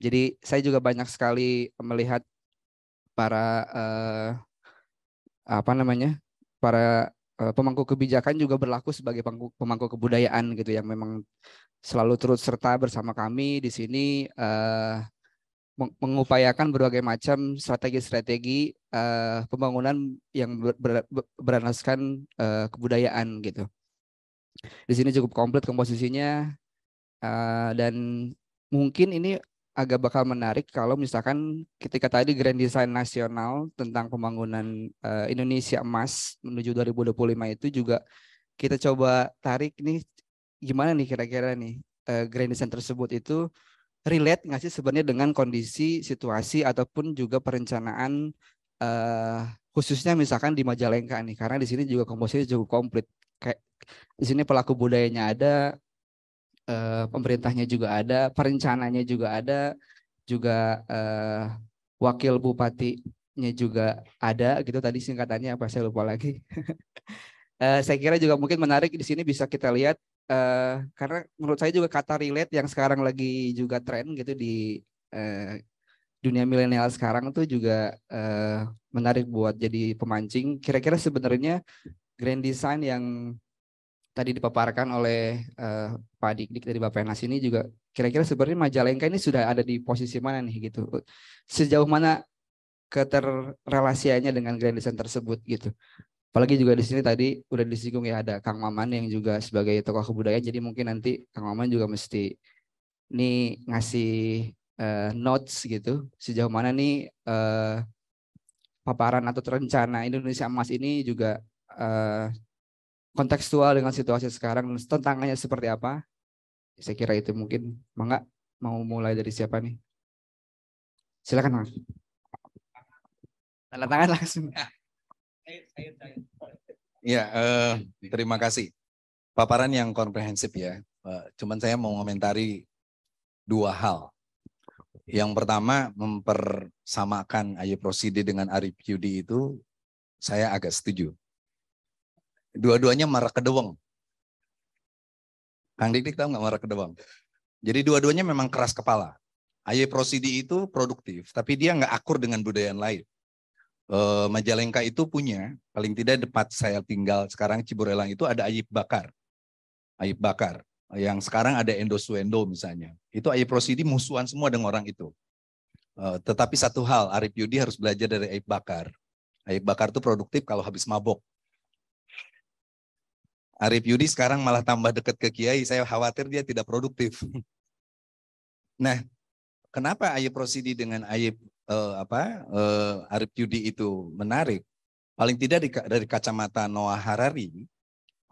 Jadi saya juga banyak sekali melihat para uh, apa namanya para Eh, pemangku kebijakan juga berlaku sebagai pemangku, kebudayaan gitu yang memang selalu turut serta bersama kami di sini uh, mengupayakan berbagai macam strategi-strategi uh, pembangunan yang ber, ber, beranaskan uh, kebudayaan gitu. Di sini cukup komplit komposisinya uh, dan mungkin ini agak bakal menarik kalau misalkan ketika tadi Grand Design Nasional tentang pembangunan uh, Indonesia Emas menuju 2025 itu juga kita coba tarik nih gimana nih kira-kira nih uh, Grand Design tersebut itu relate nggak sih sebenarnya dengan kondisi situasi ataupun juga perencanaan uh, khususnya misalkan di Majalengka nih karena di sini juga komposisi cukup komplit kayak di sini pelaku budayanya ada uh, pemerintahnya juga ada, perencananya juga ada, juga uh, wakil bupatinya juga ada gitu tadi singkatannya apa saya lupa lagi. uh, saya kira juga mungkin menarik di sini bisa kita lihat uh, karena menurut saya juga kata relate yang sekarang lagi juga tren gitu di uh, dunia milenial sekarang itu juga uh, menarik buat jadi pemancing. Kira-kira sebenarnya grand design yang tadi dipaparkan oleh uh, Pak dik dari Bapak Nas ini juga kira-kira sebenarnya Majalengka ini sudah ada di posisi mana nih gitu. Sejauh mana keterrelasiannya dengan Grand Design tersebut gitu. Apalagi juga di sini tadi udah disinggung ya ada Kang Maman yang juga sebagai tokoh kebudayaan jadi mungkin nanti Kang Maman juga mesti nih ngasih uh, notes gitu sejauh mana nih uh, paparan atau rencana Indonesia Emas ini juga uh, kontekstual dengan situasi sekarang dan tantangannya seperti apa? Saya kira itu mungkin. Mangga mau mulai dari siapa nih? Silakan, Mas. Tanda tangan langsung. Ah. Ya, eh, terima kasih. Paparan yang komprehensif ya. Eh, cuman saya mau komentari dua hal. Yang pertama, mempersamakan Ayu Prosidi dengan Arif Yudi itu saya agak setuju. Dua-duanya marah kedeweng. Kang Dik Dik tahu nggak marah kedeweng? Jadi dua-duanya memang keras kepala. Aye Prosidi itu produktif, tapi dia nggak akur dengan budaya yang lain. E, Majalengka itu punya, paling tidak tempat saya tinggal sekarang Ciburelang itu ada Ayib Bakar. Ayib Bakar. Yang sekarang ada Endo Suendo misalnya. Itu Ayib Prosidi musuhan semua dengan orang itu. E, tetapi satu hal, Arif Yudi harus belajar dari Ayib Bakar. Ayib Bakar itu produktif kalau habis mabok. Arif Yudi sekarang malah tambah dekat ke Kiai, saya khawatir dia tidak produktif. nah, kenapa Ayub prosidi dengan Ayub eh, apa eh, Arif Yudi itu menarik? Paling tidak dari kacamata Noah Harari,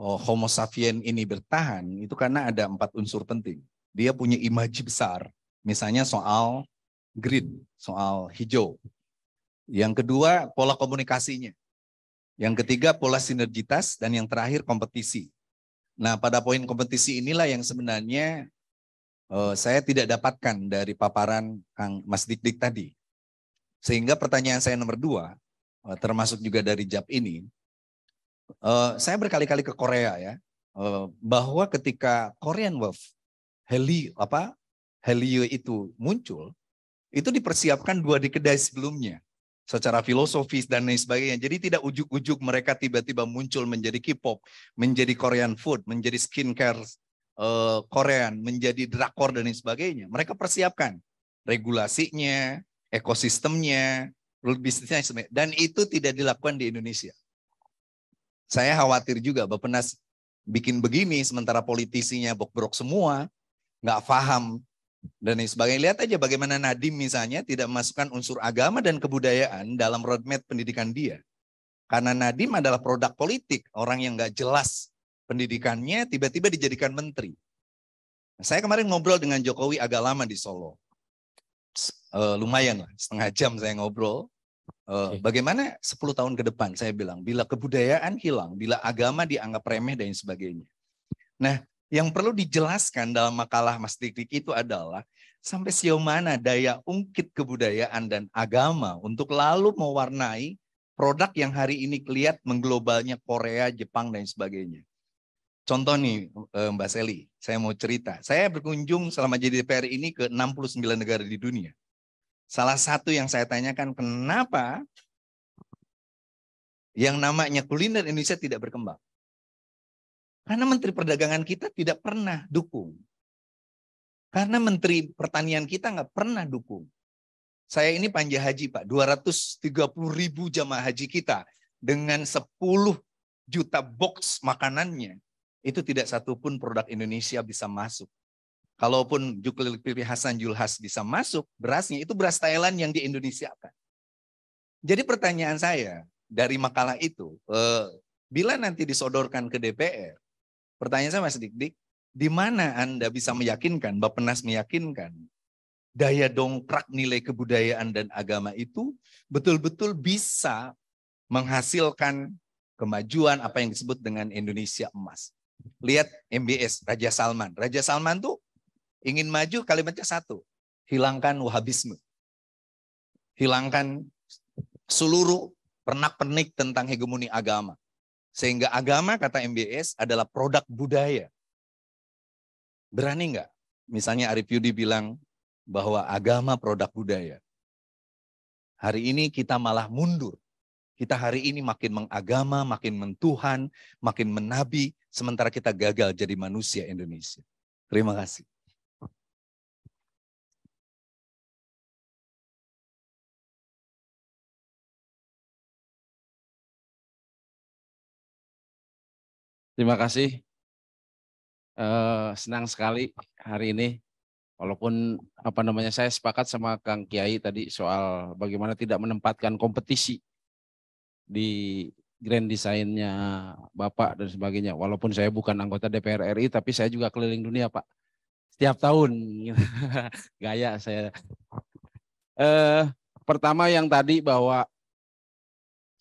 oh, Homo Sapiens ini bertahan itu karena ada empat unsur penting. Dia punya imaji besar, misalnya soal green, soal hijau. Yang kedua, pola komunikasinya. Yang ketiga pola sinergitas dan yang terakhir kompetisi. Nah, pada poin kompetisi inilah yang sebenarnya uh, saya tidak dapatkan dari paparan Kang Mas Dik Dik tadi. Sehingga pertanyaan saya nomor dua, uh, termasuk juga dari Jab ini, uh, saya berkali-kali ke Korea ya, uh, bahwa ketika Korean Wolf heli apa Helio itu muncul, itu dipersiapkan dua di kedai sebelumnya secara filosofis dan lain sebagainya. Jadi tidak ujuk-ujuk mereka tiba-tiba muncul menjadi K-pop, menjadi Korean food, menjadi skincare uh, Korean, menjadi drakor dan lain sebagainya. Mereka persiapkan regulasinya, ekosistemnya, rule bisnisnya dan itu tidak dilakukan di Indonesia. Saya khawatir juga Bapak Nas bikin begini sementara politisinya bok-brok semua, nggak paham dan sebagainya. Lihat aja bagaimana Nadiem misalnya tidak memasukkan unsur agama dan kebudayaan dalam roadmap pendidikan dia. Karena Nadiem adalah produk politik, orang yang nggak jelas pendidikannya tiba-tiba dijadikan menteri. Nah, saya kemarin ngobrol dengan Jokowi agak lama di Solo. E, lumayan lah, setengah jam saya ngobrol. E, Bagaimana 10 tahun ke depan saya bilang, bila kebudayaan hilang, bila agama dianggap remeh dan sebagainya. Nah, yang perlu dijelaskan dalam makalah Mas Dik itu adalah sampai sejauh mana daya ungkit kebudayaan dan agama untuk lalu mewarnai produk yang hari ini kelihatan mengglobalnya Korea, Jepang, dan sebagainya. Contoh nih eh, Mbak Seli, saya mau cerita. Saya berkunjung selama jadi DPR ini ke 69 negara di dunia. Salah satu yang saya tanyakan, kenapa yang namanya kuliner Indonesia tidak berkembang? Karena Menteri Perdagangan kita tidak pernah dukung. Karena Menteri Pertanian kita nggak pernah dukung. Saya ini panja haji Pak, 230 ribu jamaah haji kita dengan 10 juta box makanannya. Itu tidak satupun produk Indonesia bisa masuk. Kalaupun Jukli Pipi Hasan Julhas bisa masuk, berasnya itu beras Thailand yang di Indonesia kan. Jadi pertanyaan saya dari makalah itu, eh, bila nanti disodorkan ke DPR, Pertanyaan saya Mas Dik Dik, di mana Anda bisa meyakinkan, Penas meyakinkan daya dongkrak nilai kebudayaan dan agama itu betul-betul bisa menghasilkan kemajuan apa yang disebut dengan Indonesia emas. Lihat MBS Raja Salman. Raja Salman tuh ingin maju kalimatnya satu, hilangkan wahabisme. Hilangkan seluruh pernak-pernik tentang hegemoni agama. Sehingga agama, kata MBS, adalah produk budaya. Berani nggak? Misalnya Arif Yudi bilang bahwa agama produk budaya. Hari ini kita malah mundur. Kita hari ini makin mengagama, makin mentuhan, makin menabi, sementara kita gagal jadi manusia Indonesia. Terima kasih. Terima kasih. Eh, senang sekali hari ini. Walaupun apa namanya saya sepakat sama Kang Kiai tadi soal bagaimana tidak menempatkan kompetisi di grand desainnya Bapak dan sebagainya. Walaupun saya bukan anggota DPR RI tapi saya juga keliling dunia, Pak. Setiap tahun. Gaya saya. Uh, pertama yang tadi bahwa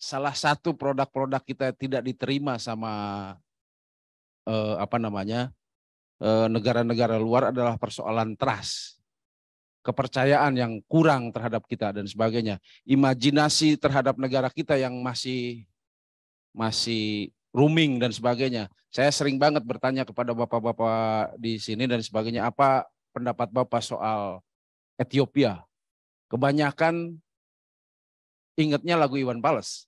salah satu produk-produk kita tidak diterima sama eh, apa namanya eh, negara-negara eh, luar adalah persoalan trust, kepercayaan yang kurang terhadap kita dan sebagainya, imajinasi terhadap negara kita yang masih masih rooming dan sebagainya. Saya sering banget bertanya kepada bapak-bapak di sini dan sebagainya, apa pendapat bapak soal Ethiopia? Kebanyakan ingatnya lagu Iwan Pales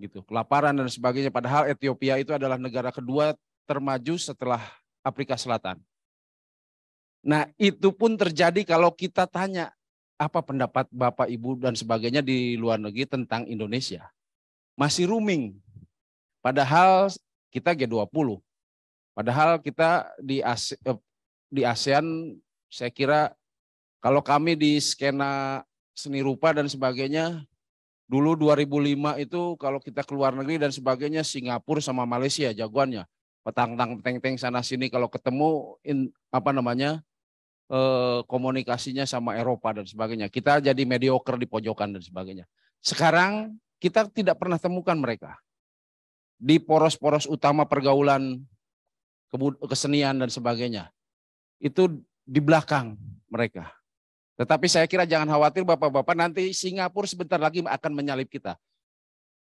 gitu kelaparan dan sebagainya padahal Ethiopia itu adalah negara kedua termaju setelah Afrika Selatan. Nah, itu pun terjadi kalau kita tanya apa pendapat Bapak, Ibu, dan sebagainya di luar negeri tentang Indonesia. Masih rooming. Padahal kita G20. Padahal kita di, ASE, eh, di ASEAN, saya kira kalau kami di skena seni rupa dan sebagainya, dulu 2005 itu kalau kita keluar negeri dan sebagainya Singapura sama Malaysia jagoannya petang-tang teng-teng sana sini kalau ketemu in, apa namanya eh, komunikasinya sama Eropa dan sebagainya. Kita jadi mediocre di pojokan dan sebagainya. Sekarang kita tidak pernah temukan mereka di poros-poros utama pergaulan kesenian dan sebagainya. Itu di belakang mereka. Tetapi saya kira jangan khawatir Bapak-bapak nanti Singapura sebentar lagi akan menyalip kita.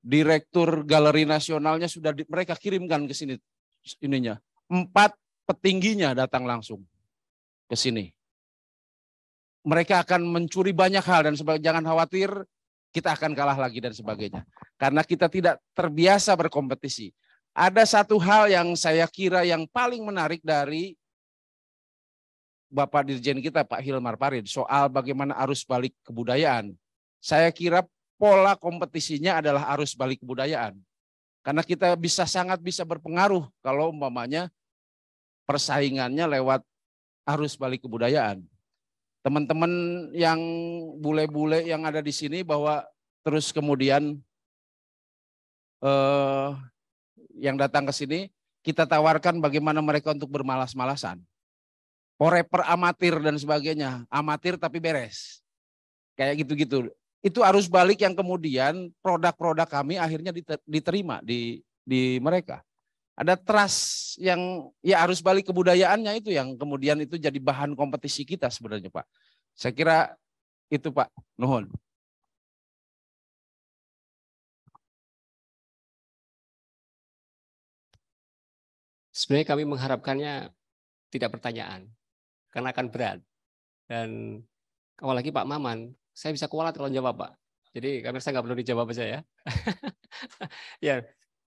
Direktur Galeri Nasionalnya sudah di, mereka kirimkan ke sini ininya. Empat petingginya datang langsung ke sini. Mereka akan mencuri banyak hal dan sebagainya. Jangan khawatir, kita akan kalah lagi dan sebagainya. Karena kita tidak terbiasa berkompetisi. Ada satu hal yang saya kira yang paling menarik dari Bapak Dirjen kita Pak Hilmar Parin soal bagaimana arus balik kebudayaan. Saya kira pola kompetisinya adalah arus balik kebudayaan. Karena kita bisa sangat bisa berpengaruh kalau umpamanya persaingannya lewat arus balik kebudayaan. Teman-teman yang bule-bule yang ada di sini bahwa terus kemudian eh, yang datang ke sini kita tawarkan bagaimana mereka untuk bermalas-malasan. Forever amatir dan sebagainya. Amatir tapi beres. Kayak gitu-gitu itu arus balik yang kemudian produk-produk kami akhirnya diterima di di mereka. Ada trust yang ya arus balik kebudayaannya itu yang kemudian itu jadi bahan kompetisi kita sebenarnya, Pak. Saya kira itu, Pak. Nuhun. Sebenarnya kami mengharapkannya tidak pertanyaan karena akan berat. Dan apalagi Pak Maman saya bisa kualat kalau jawab Pak. Jadi kami saya nggak perlu dijawab saja ya. ya,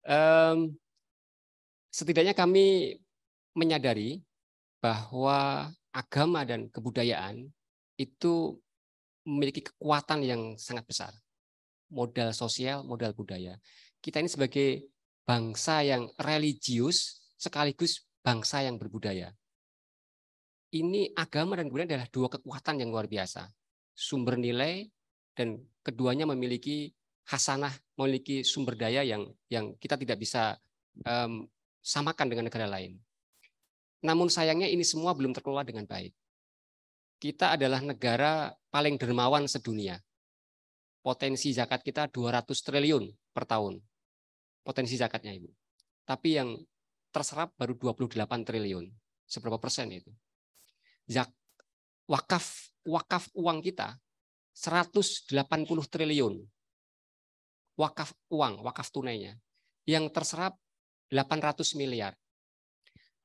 um, setidaknya kami menyadari bahwa agama dan kebudayaan itu memiliki kekuatan yang sangat besar. Modal sosial, modal budaya. Kita ini sebagai bangsa yang religius sekaligus bangsa yang berbudaya. Ini agama dan budaya adalah dua kekuatan yang luar biasa sumber nilai, dan keduanya memiliki hasanah, memiliki sumber daya yang yang kita tidak bisa um, samakan dengan negara lain. Namun sayangnya ini semua belum terkelola dengan baik. Kita adalah negara paling dermawan sedunia. Potensi zakat kita 200 triliun per tahun. Potensi zakatnya Ibu. Tapi yang terserap baru 28 triliun. Seberapa persen itu? Zak, wakaf wakaf uang kita 180 triliun. Wakaf uang, wakaf tunainya. Yang terserap 800 miliar.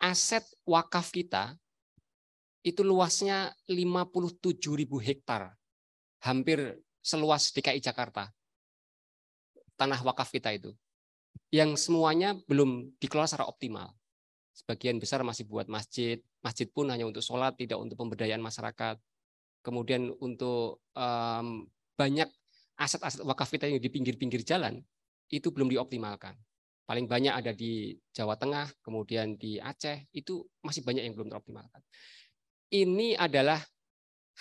Aset wakaf kita itu luasnya 57 ribu hektar, hampir seluas DKI Jakarta. Tanah wakaf kita itu, yang semuanya belum dikelola secara optimal. Sebagian besar masih buat masjid, masjid pun hanya untuk sholat, tidak untuk pemberdayaan masyarakat kemudian untuk um, banyak aset-aset wakaf kita yang di pinggir-pinggir jalan itu belum dioptimalkan. Paling banyak ada di Jawa Tengah, kemudian di Aceh, itu masih banyak yang belum teroptimalkan. Ini adalah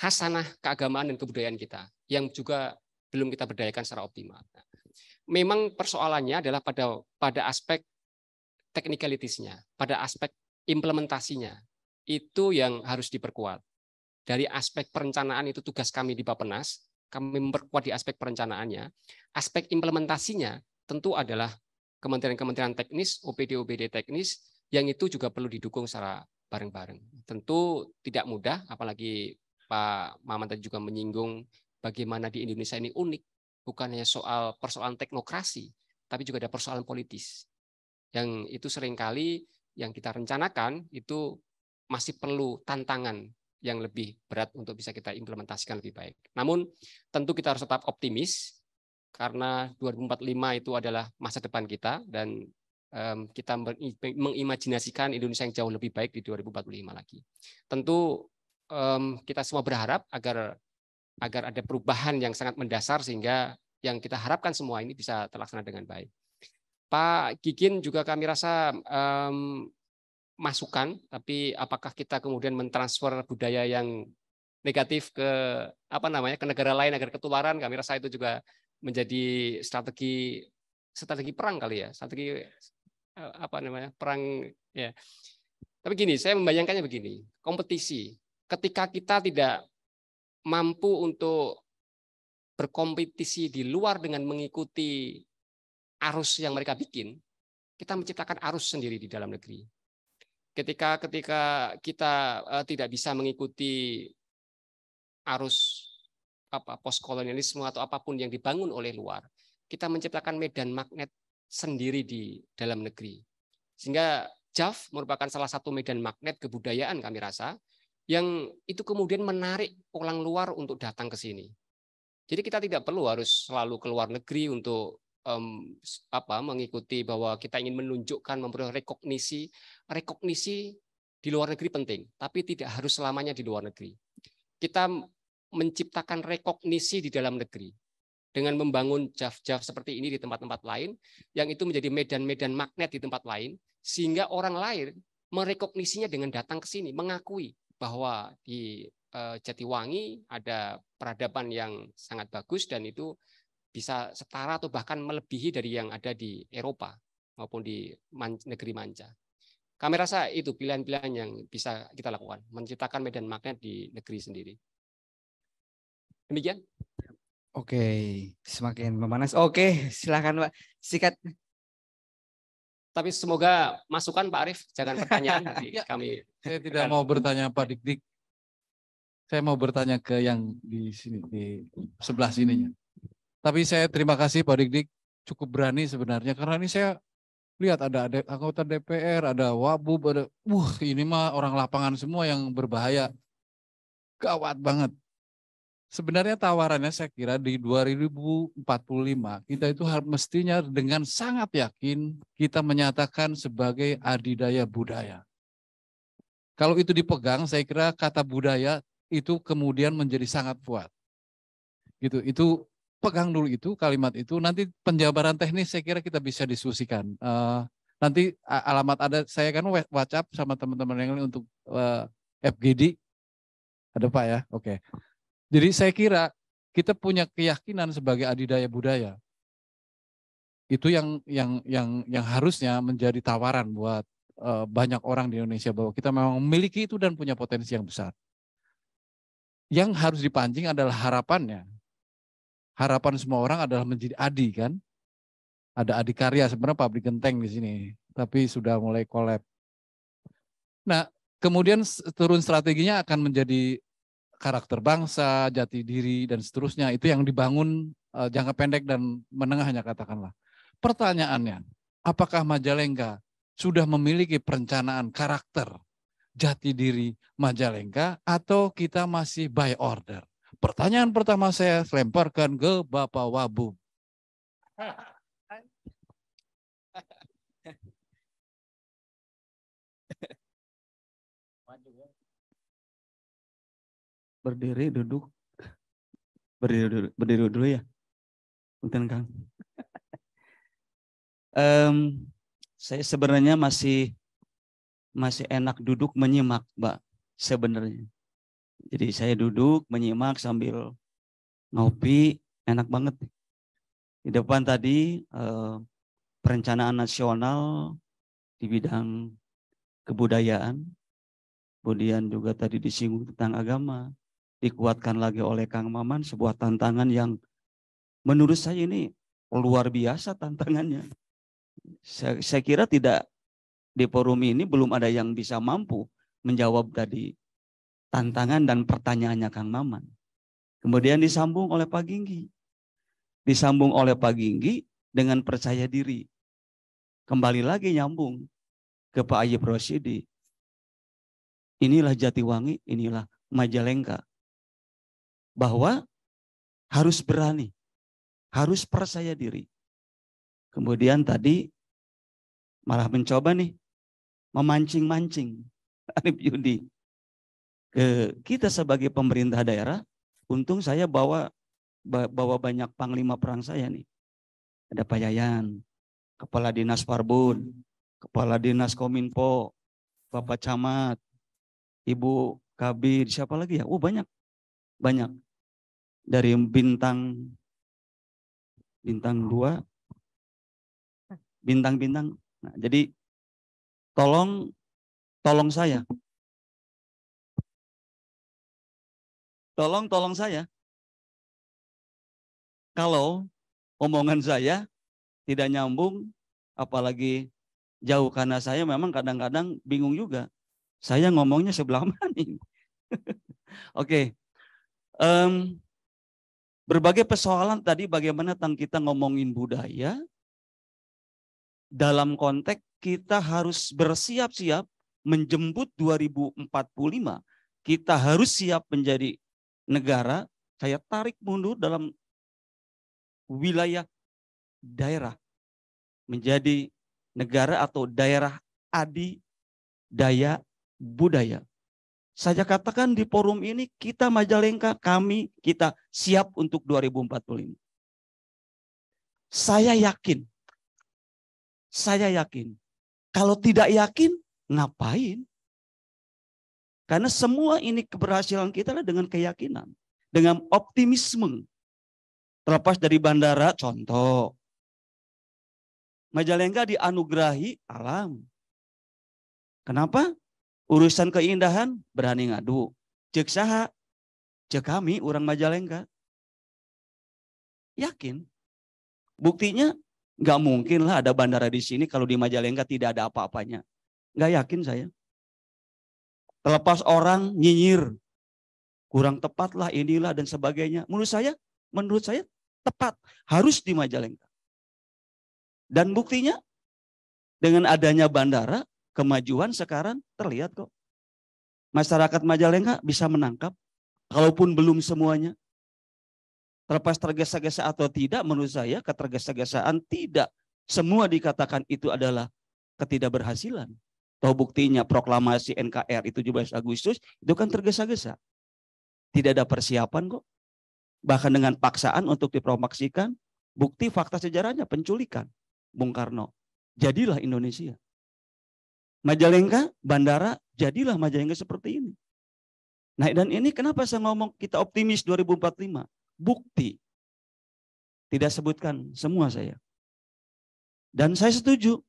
hasanah keagamaan dan kebudayaan kita yang juga belum kita berdayakan secara optimal. Nah, memang persoalannya adalah pada pada aspek teknikalitisnya, pada aspek implementasinya. Itu yang harus diperkuat dari aspek perencanaan itu tugas kami di Bapenas, kami memperkuat di aspek perencanaannya. Aspek implementasinya tentu adalah kementerian-kementerian teknis, OPD-OPD teknis, yang itu juga perlu didukung secara bareng-bareng. Tentu tidak mudah, apalagi Pak Maman tadi juga menyinggung bagaimana di Indonesia ini unik, bukan hanya soal persoalan teknokrasi, tapi juga ada persoalan politis. Yang itu seringkali yang kita rencanakan itu masih perlu tantangan yang lebih berat untuk bisa kita implementasikan lebih baik. Namun tentu kita harus tetap optimis karena 2045 itu adalah masa depan kita dan um, kita mengimajinasikan Indonesia yang jauh lebih baik di 2045 lagi. Tentu um, kita semua berharap agar agar ada perubahan yang sangat mendasar sehingga yang kita harapkan semua ini bisa terlaksana dengan baik. Pak Kikin juga kami rasa um, masukan, tapi apakah kita kemudian mentransfer budaya yang negatif ke apa namanya ke negara lain agar ketularan? Kami rasa itu juga menjadi strategi strategi perang kali ya, strategi eh, apa namanya perang ya. Tapi gini, saya membayangkannya begini, kompetisi. Ketika kita tidak mampu untuk berkompetisi di luar dengan mengikuti arus yang mereka bikin, kita menciptakan arus sendiri di dalam negeri ketika ketika kita uh, tidak bisa mengikuti arus apa postkolonialisme atau apapun yang dibangun oleh luar, kita menciptakan medan magnet sendiri di dalam negeri. Sehingga Jaf merupakan salah satu medan magnet kebudayaan kami rasa yang itu kemudian menarik orang luar untuk datang ke sini. Jadi kita tidak perlu harus selalu keluar negeri untuk um, apa mengikuti bahwa kita ingin menunjukkan memperoleh rekognisi rekognisi di luar negeri penting tapi tidak harus selamanya di luar negeri kita menciptakan rekognisi di dalam negeri dengan membangun jaf-jaf seperti ini di tempat-tempat lain yang itu menjadi medan-medan magnet di tempat lain sehingga orang lain merekognisinya dengan datang ke sini mengakui bahwa di eh, Jatiwangi ada peradaban yang sangat bagus dan itu bisa setara atau bahkan melebihi dari yang ada di Eropa maupun di man, negeri manca. Kami rasa itu pilihan-pilihan yang bisa kita lakukan, menciptakan medan magnet di negeri sendiri. Demikian. Oke, semakin memanas. Oke, silakan Pak. Sikat. Tapi semoga masukan Pak Arief, jangan pertanyaan ya, kami. Saya tidak akan... mau bertanya Pak Dik Dik. Saya mau bertanya ke yang di sini di sebelah sininya. Tapi saya terima kasih Pak Dik Dik cukup berani sebenarnya karena ini saya lihat ada, anggota DPR, ada Wabub, ada wah ini mah orang lapangan semua yang berbahaya. Gawat banget. Sebenarnya tawarannya saya kira di 2045 kita itu mestinya dengan sangat yakin kita menyatakan sebagai adidaya budaya. Kalau itu dipegang saya kira kata budaya itu kemudian menjadi sangat kuat. Gitu. Itu pegang dulu itu kalimat itu. Nanti penjabaran teknis saya kira kita bisa diskusikan. Uh, nanti alamat ada saya kan WhatsApp sama teman-teman yang lain untuk uh, eh, FGD. Ada Pak ya? Oke. Okay. Jadi saya kira kita punya keyakinan sebagai adidaya budaya. Itu yang yang yang yang harusnya menjadi tawaran buat uh, banyak orang di Indonesia bahwa kita memang memiliki itu dan punya potensi yang besar. Yang harus dipancing adalah harapannya harapan semua orang adalah menjadi adi kan. Ada adi karya sebenarnya pabrik genteng di sini, tapi sudah mulai kolab. Nah, kemudian turun strateginya akan menjadi karakter bangsa, jati diri dan seterusnya. Itu yang dibangun eh, jangka pendek dan menengahnya katakanlah. Pertanyaannya, apakah Majalengka sudah memiliki perencanaan karakter jati diri Majalengka atau kita masih by order? Pertanyaan pertama saya lemparkan ke Bapak Wabu. Berdiri duduk. Berdiri dulu, berdiri dulu ya. Mungkin Kang. um, saya sebenarnya masih masih enak duduk menyimak, Mbak. Sebenarnya jadi saya duduk menyimak sambil ngopi, enak banget. Di depan tadi eh, perencanaan nasional di bidang kebudayaan, kemudian juga tadi disinggung tentang agama, dikuatkan lagi oleh Kang Maman sebuah tantangan yang menurut saya ini luar biasa tantangannya. Saya, saya kira tidak di forum ini belum ada yang bisa mampu menjawab tadi tantangan dan pertanyaannya Kang Maman. Kemudian disambung oleh Pak Ginggi. Disambung oleh Pak Ginggi dengan percaya diri. Kembali lagi nyambung ke Pak Ayub Rosidi. Inilah Jatiwangi, inilah Majalengka. Bahwa harus berani, harus percaya diri. Kemudian tadi malah mencoba nih memancing-mancing Arif Yudi kita sebagai pemerintah daerah, untung saya bawa bawa banyak panglima perang saya nih. Ada Pak Yayan, Kepala Dinas Parbun, Kepala Dinas Kominfo, Bapak Camat, Ibu Kabir, siapa lagi ya? Oh banyak, banyak. Dari bintang bintang dua, bintang-bintang. Nah, jadi tolong tolong saya tolong tolong saya. Kalau omongan saya tidak nyambung, apalagi jauh karena saya memang kadang-kadang bingung juga. Saya ngomongnya sebelah mana nih? Oke, okay. um, berbagai persoalan tadi bagaimana tentang kita ngomongin budaya dalam konteks kita harus bersiap-siap menjemput 2045. Kita harus siap menjadi negara, saya tarik mundur dalam wilayah daerah menjadi negara atau daerah adi daya budaya. Saya katakan di forum ini kita Majalengka, kami, kita siap untuk 2045. Saya yakin, saya yakin. Kalau tidak yakin, ngapain? Karena semua ini keberhasilan kita adalah dengan keyakinan, dengan optimisme. Terlepas dari bandara, contoh. Majalengka dianugerahi alam. Kenapa? Urusan keindahan berani ngadu. Cek saha, cek kami orang Majalengka. Yakin? Buktinya nggak mungkin lah ada bandara di sini kalau di Majalengka tidak ada apa-apanya. Nggak yakin saya. Terlepas orang nyinyir, kurang tepatlah inilah dan sebagainya. Menurut saya, menurut saya tepat, harus di Majalengka. Dan buktinya dengan adanya bandara, kemajuan sekarang terlihat kok. Masyarakat Majalengka bisa menangkap, kalaupun belum semuanya. Terlepas tergesa-gesa atau tidak, menurut saya ketergesa-gesaan tidak. Semua dikatakan itu adalah ketidakberhasilan. Tahu buktinya proklamasi NKR itu 17 Agustus itu kan tergesa-gesa. Tidak ada persiapan kok. Bahkan dengan paksaan untuk dipromaksikan, bukti fakta sejarahnya penculikan Bung Karno. Jadilah Indonesia. Majalengka, bandara, jadilah Majalengka seperti ini. Nah dan ini kenapa saya ngomong kita optimis 2045? Bukti. Tidak sebutkan semua saya. Dan saya setuju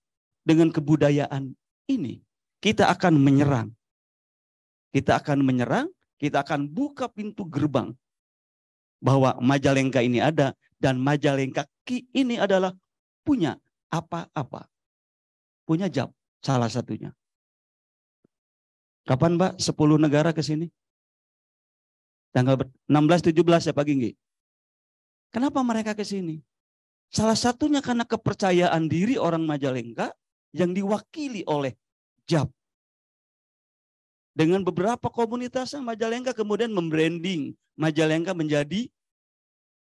dengan kebudayaan ini, kita akan menyerang. Kita akan menyerang, kita akan buka pintu gerbang bahwa Majalengka ini ada dan Majalengka ini adalah punya apa-apa. Punya jam, salah satunya. Kapan Mbak 10 negara ke sini? Tanggal 16 17 ya pagi Ginggi. Kenapa mereka ke sini? Salah satunya karena kepercayaan diri orang Majalengka yang diwakili oleh Jab. Dengan beberapa komunitasnya ah, Majalengka kemudian membranding Majalengka menjadi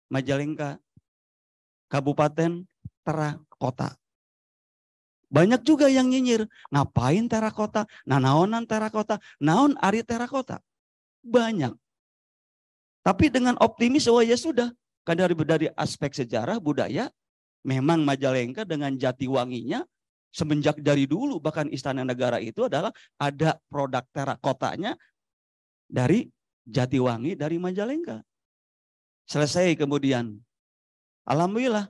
Majalengka Kabupaten Terakota. Banyak juga yang nyinyir, ngapain terakota? Nah, naonan terakota, naon ari terakota. Banyak. Tapi dengan optimis, oh ya sudah. Karena dari, dari aspek sejarah, budaya, memang Majalengka dengan jati wanginya semenjak dari dulu bahkan istana negara itu adalah ada produk terakotanya dari Jatiwangi dari Majalengka. Selesai kemudian. Alhamdulillah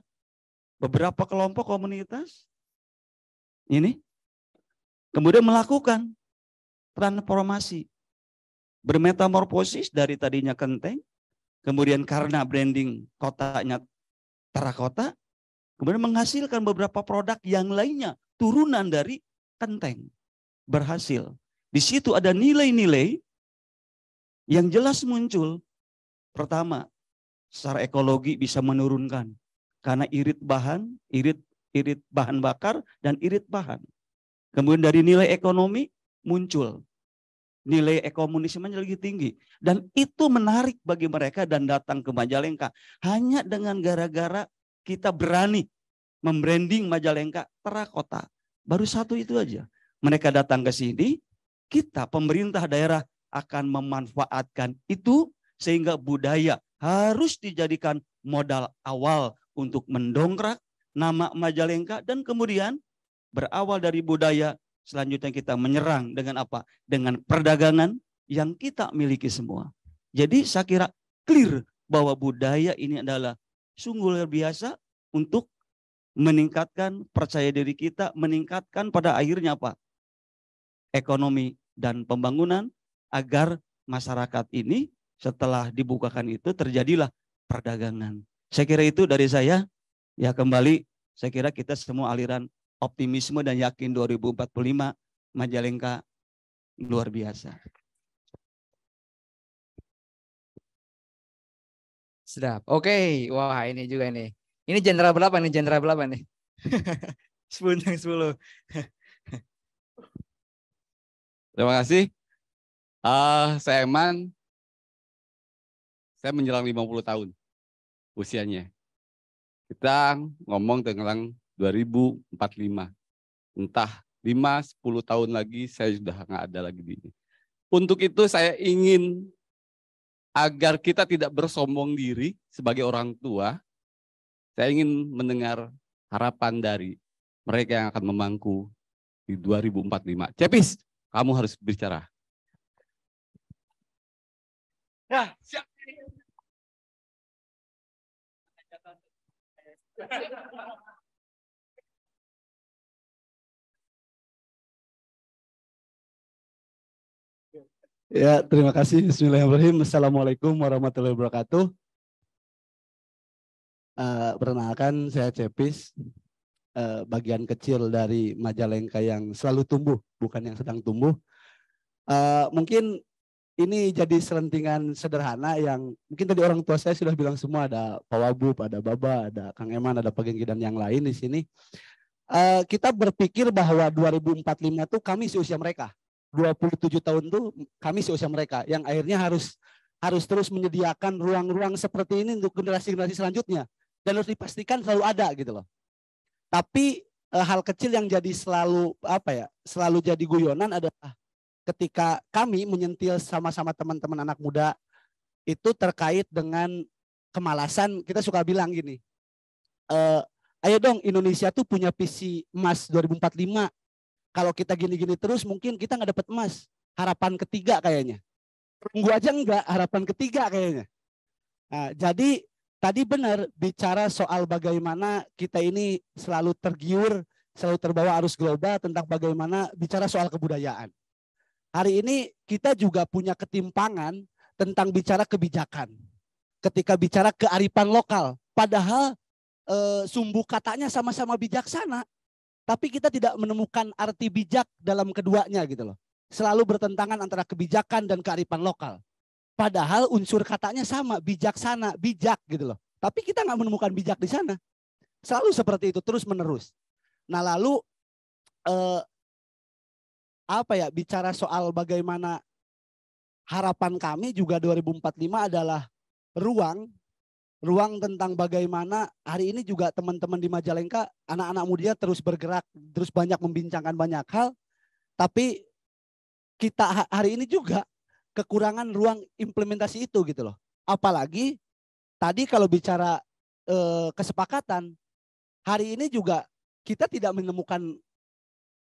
beberapa kelompok komunitas ini kemudian melakukan transformasi bermetamorfosis dari tadinya kenteng kemudian karena branding kotanya terakota kemudian menghasilkan beberapa produk yang lainnya turunan dari kenteng. Berhasil. Di situ ada nilai-nilai yang jelas muncul. Pertama, secara ekologi bisa menurunkan karena irit bahan, irit irit bahan bakar dan irit bahan. Kemudian dari nilai ekonomi muncul nilai ekomunisme lagi tinggi dan itu menarik bagi mereka dan datang ke Majalengka hanya dengan gara-gara kita berani membranding Majalengka terakota. Baru satu itu aja. Mereka datang ke sini, kita pemerintah daerah akan memanfaatkan itu sehingga budaya harus dijadikan modal awal untuk mendongkrak nama Majalengka dan kemudian berawal dari budaya selanjutnya kita menyerang dengan apa? Dengan perdagangan yang kita miliki semua. Jadi saya kira clear bahwa budaya ini adalah sungguh luar biasa untuk meningkatkan percaya diri kita, meningkatkan pada akhirnya apa? Ekonomi dan pembangunan agar masyarakat ini setelah dibukakan itu terjadilah perdagangan. Saya kira itu dari saya. Ya kembali saya kira kita semua aliran optimisme dan yakin 2045 Majalengka luar biasa. Sedap. Oke, okay. wah ini juga nih. Ini jenderal berapa nih? Jenderal berapa nih? 10 yang 10. Terima kasih. Uh, saya Eman. Saya menjelang 50 tahun usianya. Kita ngomong tentang 2045. Entah 5, 10 tahun lagi saya sudah nggak ada lagi di ini. Untuk itu saya ingin agar kita tidak bersombong diri sebagai orang tua, saya ingin mendengar harapan dari mereka yang akan memangku di 2045. Cepis, kamu harus bicara. Ya, siap. Ya, terima kasih. Bismillahirrahmanirrahim. Assalamualaikum warahmatullahi wabarakatuh. Uh, perkenalkan saya Cepis, uh, bagian kecil dari Majalengka yang selalu tumbuh, bukan yang sedang tumbuh. Uh, mungkin ini jadi selentingan sederhana yang mungkin tadi orang tua saya sudah bilang semua ada Pak Wabub, ada Baba, ada Kang Eman, ada Pak Genggi dan yang lain di sini. Uh, kita berpikir bahwa 2045 itu kami seusia mereka. 27 tahun tuh kami seusia mereka yang akhirnya harus harus terus menyediakan ruang-ruang seperti ini untuk generasi-generasi selanjutnya dan harus dipastikan selalu ada gitu loh. Tapi e, hal kecil yang jadi selalu apa ya, selalu jadi guyonan adalah ketika kami menyentil sama-sama teman-teman anak muda itu terkait dengan kemalasan. Kita suka bilang gini, e, ayo dong Indonesia tuh punya visi emas 2045. Kalau kita gini-gini terus mungkin kita nggak dapat emas. Harapan ketiga kayaknya. Tunggu aja enggak, harapan ketiga kayaknya. Nah, jadi tadi benar bicara soal bagaimana kita ini selalu tergiur, selalu terbawa arus global tentang bagaimana bicara soal kebudayaan. Hari ini kita juga punya ketimpangan tentang bicara kebijakan. Ketika bicara kearifan lokal, padahal e, sumbu katanya sama-sama bijaksana, tapi kita tidak menemukan arti bijak dalam keduanya gitu loh. Selalu bertentangan antara kebijakan dan kearifan lokal. Padahal unsur katanya sama, bijaksana, bijak gitu loh. Tapi kita nggak menemukan bijak di sana. Selalu seperti itu terus menerus. Nah lalu eh, apa ya bicara soal bagaimana harapan kami juga 2045 adalah ruang ruang tentang bagaimana hari ini juga teman-teman di Majalengka anak-anak muda terus bergerak terus banyak membincangkan banyak hal tapi kita hari ini juga kekurangan ruang implementasi itu gitu loh. Apalagi tadi kalau bicara eh, kesepakatan, hari ini juga kita tidak menemukan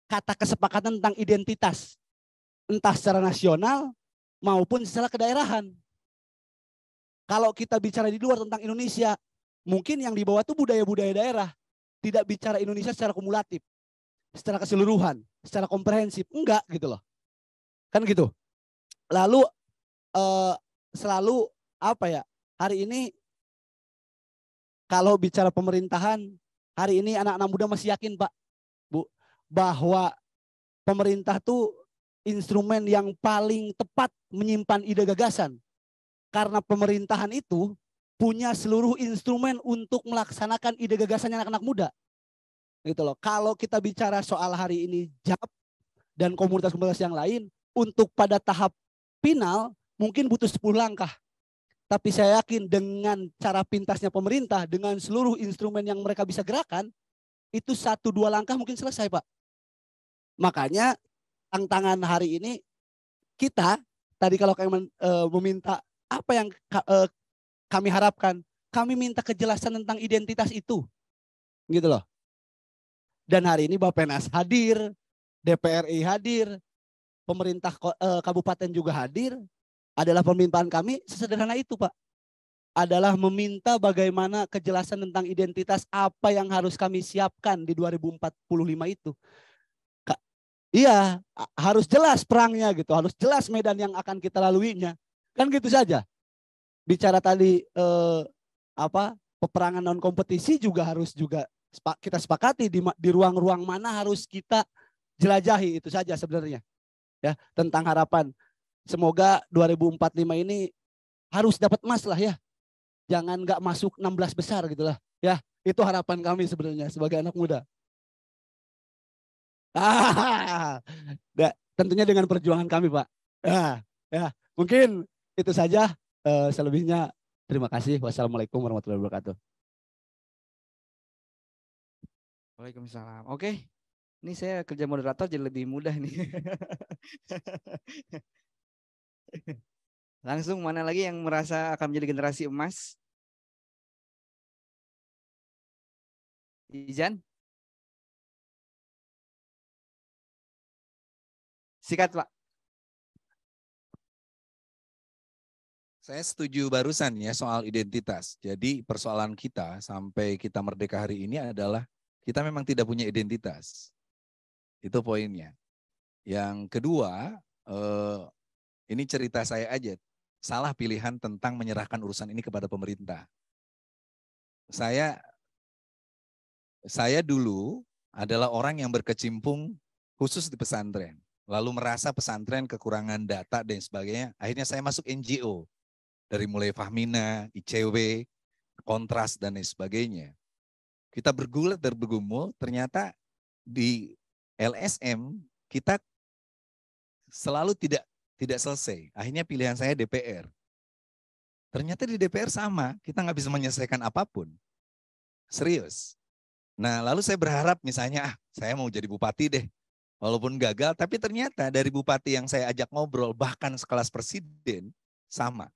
kata kesepakatan tentang identitas, entah secara nasional maupun secara kedaerahan. Kalau kita bicara di luar tentang Indonesia, mungkin yang dibawa itu budaya-budaya daerah, tidak bicara Indonesia secara kumulatif, secara keseluruhan, secara komprehensif, enggak gitu loh. Kan gitu lalu uh, selalu apa ya hari ini kalau bicara pemerintahan hari ini anak-anak muda masih yakin pak bu bahwa pemerintah tuh instrumen yang paling tepat menyimpan ide gagasan karena pemerintahan itu punya seluruh instrumen untuk melaksanakan ide gagasannya anak-anak muda gitu loh kalau kita bicara soal hari ini jab dan komunitas-komunitas yang lain untuk pada tahap final mungkin butuh 10 langkah. Tapi saya yakin dengan cara pintasnya pemerintah, dengan seluruh instrumen yang mereka bisa gerakan, itu satu dua langkah mungkin selesai, Pak. Makanya tantangan hari ini kita tadi kalau kalian e, meminta apa yang e, kami harapkan, kami minta kejelasan tentang identitas itu. Gitu loh. Dan hari ini Bapak Penas hadir, DPRI hadir, pemerintah eh, kabupaten juga hadir adalah permintaan kami sesederhana itu Pak. Adalah meminta bagaimana kejelasan tentang identitas apa yang harus kami siapkan di 2045 itu. Ka iya, harus jelas perangnya gitu, harus jelas medan yang akan kita laluinya. Kan gitu saja. Bicara tadi eh, apa peperangan non kompetisi juga harus juga kita sepakati di ruang-ruang mana harus kita jelajahi itu saja sebenarnya ya tentang harapan. Semoga 2045 ini harus dapat emas lah ya. Jangan nggak masuk 16 besar gitu lah. Ya, itu harapan kami sebenarnya sebagai anak muda. Ah, ya, tentunya dengan perjuangan kami, Pak. Ya, ya. Mungkin itu saja. Uh, selebihnya terima kasih. Wassalamualaikum warahmatullahi wabarakatuh. Waalaikumsalam. Oke, ini saya kerja moderator jadi lebih mudah nih. Langsung mana lagi yang merasa akan menjadi generasi emas? Ijan? Sikat, Pak. Saya setuju barusan ya soal identitas. Jadi persoalan kita sampai kita merdeka hari ini adalah kita memang tidak punya identitas. Itu poinnya. Yang kedua, eh, ini cerita saya aja. Salah pilihan tentang menyerahkan urusan ini kepada pemerintah. Saya saya dulu adalah orang yang berkecimpung khusus di pesantren. Lalu merasa pesantren kekurangan data dan sebagainya. Akhirnya saya masuk NGO. Dari mulai Fahmina, ICW, Kontras, dan sebagainya. Kita bergulat dan bergumul, ternyata di LSM kita selalu tidak tidak selesai. Akhirnya pilihan saya DPR. Ternyata di DPR sama, kita nggak bisa menyelesaikan apapun. Serius. Nah, lalu saya berharap misalnya, ah, saya mau jadi bupati deh. Walaupun gagal, tapi ternyata dari bupati yang saya ajak ngobrol, bahkan sekelas presiden, sama.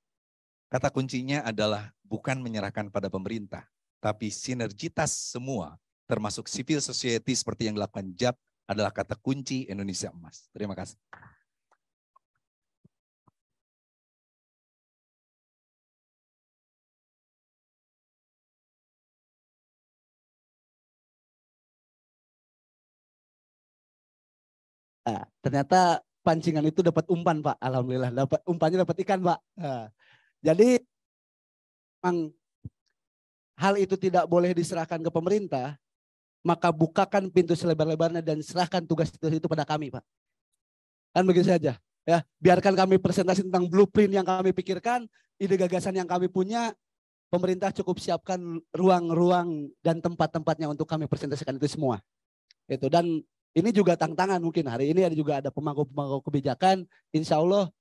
Kata kuncinya adalah bukan menyerahkan pada pemerintah, tapi sinergitas semua, termasuk civil society seperti yang dilakukan JAP, adalah kata kunci Indonesia Emas. Terima kasih. Nah, ternyata pancingan itu dapat umpan pak, alhamdulillah dapat umpannya dapat ikan pak. Nah, jadi memang hal itu tidak boleh diserahkan ke pemerintah, maka bukakan pintu selebar-lebarnya dan serahkan tugas-tugas itu pada kami, Pak. Kan begitu saja. Ya, biarkan kami presentasi tentang blueprint yang kami pikirkan, ide gagasan yang kami punya, pemerintah cukup siapkan ruang-ruang dan tempat-tempatnya untuk kami presentasikan itu semua. Itu dan ini juga tantangan mungkin hari ini ada juga ada pemangku-pemangku kebijakan, insya Allah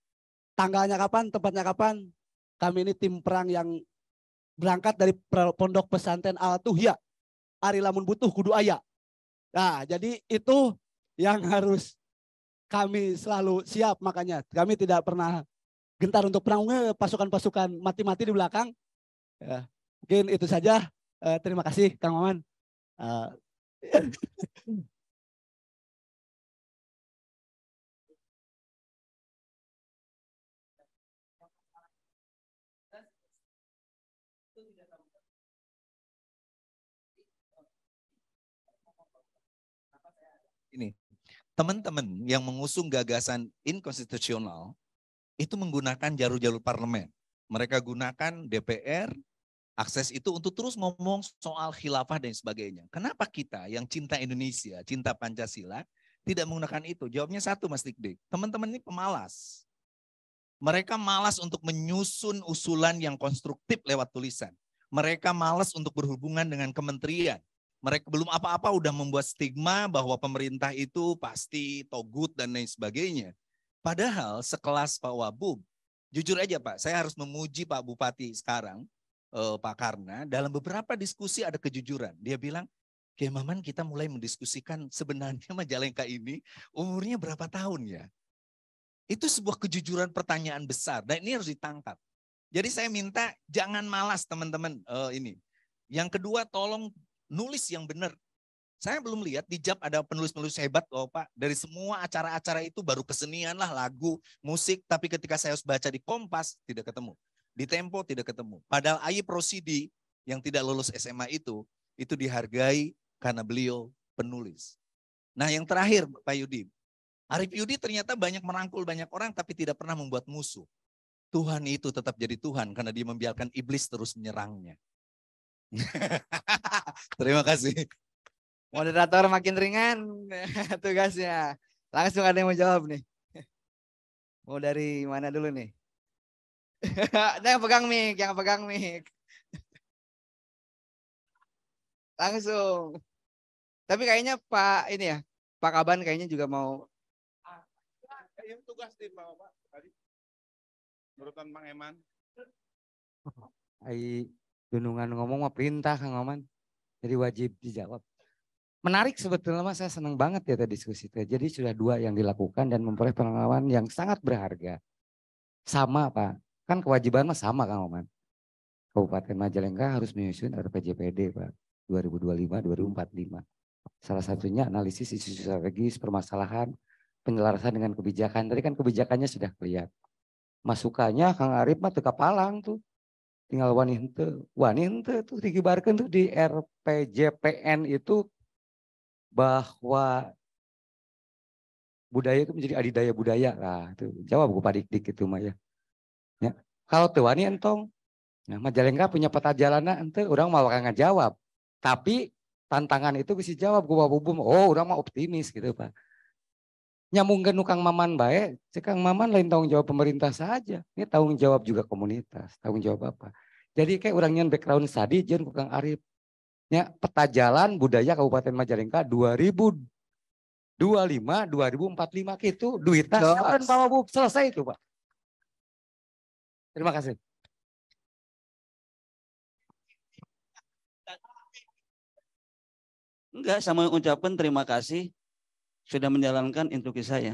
tanggalnya kapan, tempatnya kapan, kami ini tim perang yang berangkat dari pondok pesantren Al Tuhya Ari lamun butuh kudu ayah. Nah, jadi itu yang harus kami selalu siap makanya. Kami tidak pernah gentar untuk perang pasukan-pasukan mati-mati di belakang. Ya, mungkin itu saja. Eh, terima kasih Kang Maman. Eh, teman-teman yang mengusung gagasan inkonstitusional itu menggunakan jalur-jalur parlemen. Mereka gunakan DPR, akses itu untuk terus ngomong soal khilafah dan sebagainya. Kenapa kita yang cinta Indonesia, cinta Pancasila, tidak menggunakan itu? Jawabnya satu, Mas Dikdik. Teman-teman ini pemalas. Mereka malas untuk menyusun usulan yang konstruktif lewat tulisan. Mereka malas untuk berhubungan dengan kementerian mereka belum apa-apa udah membuat stigma bahwa pemerintah itu pasti togut dan lain sebagainya. Padahal sekelas Pak Wabub, jujur aja Pak, saya harus memuji Pak Bupati sekarang, eh, Pak Karna, dalam beberapa diskusi ada kejujuran. Dia bilang, Kemaman kita mulai mendiskusikan sebenarnya Majalengka ini umurnya berapa tahun ya? Itu sebuah kejujuran pertanyaan besar dan ini harus ditangkap. Jadi saya minta jangan malas teman-teman eh, ini. Yang kedua tolong nulis yang benar. Saya belum lihat di Jab ada penulis-penulis hebat loh Pak. Dari semua acara-acara itu baru kesenian lah, lagu, musik. Tapi ketika saya harus baca di Kompas, tidak ketemu. Di Tempo tidak ketemu. Padahal Ayi Prosidi yang tidak lulus SMA itu, itu dihargai karena beliau penulis. Nah yang terakhir Pak Yudi, Arif Yudi ternyata banyak merangkul banyak orang tapi tidak pernah membuat musuh. Tuhan itu tetap jadi Tuhan karena dia membiarkan iblis terus menyerangnya. Terima kasih. Moderator makin ringan tugasnya. Langsung ada yang mau jawab nih. Mau dari mana dulu nih? Nah, yang pegang mic, yang pegang mic. Langsung. Tapi kayaknya Pak ini ya, Pak Kaban kayaknya juga mau. Yang tugas tim Pak Pak tadi. Menurutan Mang Eman. Ai dunungan ngomong mah perintah Kang Oman. Jadi wajib dijawab. Menarik sebetulnya mas, saya senang banget ya tadi diskusi itu. Ya. Jadi sudah dua yang dilakukan dan memperoleh pengalaman yang sangat berharga. Sama Pak, kan kewajiban mas sama Kang Oman. Kabupaten Majalengka harus menyusun RPJPD Pak 2025-2045. Salah satunya analisis isu strategis, permasalahan, penyelarasan dengan kebijakan. Tadi kan kebijakannya sudah kelihatan. Masukannya Kang Arif mah teka palang tuh tinggal wanita, wanita wani tuh dikibarkan tuh di RPJPN itu bahwa budaya itu menjadi adidaya budaya lah itu jawab gue padik dik itu mah ya. ya kalau tuh wani entong nah majalengka punya peta jalana ente orang mau jawab, tapi tantangan itu bisa jawab gue bubum oh orang mah optimis gitu pak Nyamung ke Kang Maman baik, Kang Maman lain tanggung jawab pemerintah saja. Ini tanggung jawab juga komunitas, tanggung jawab apa. Jadi kayak orangnya background sadi jen Kang Arif. Ya, peta jalan budaya Kabupaten Majalengka 2025 2045 itu duitnya saran Pak bu selesai itu Pak. Terima kasih. Enggak sama ucapan terima kasih sudah menjalankan instruksi saya.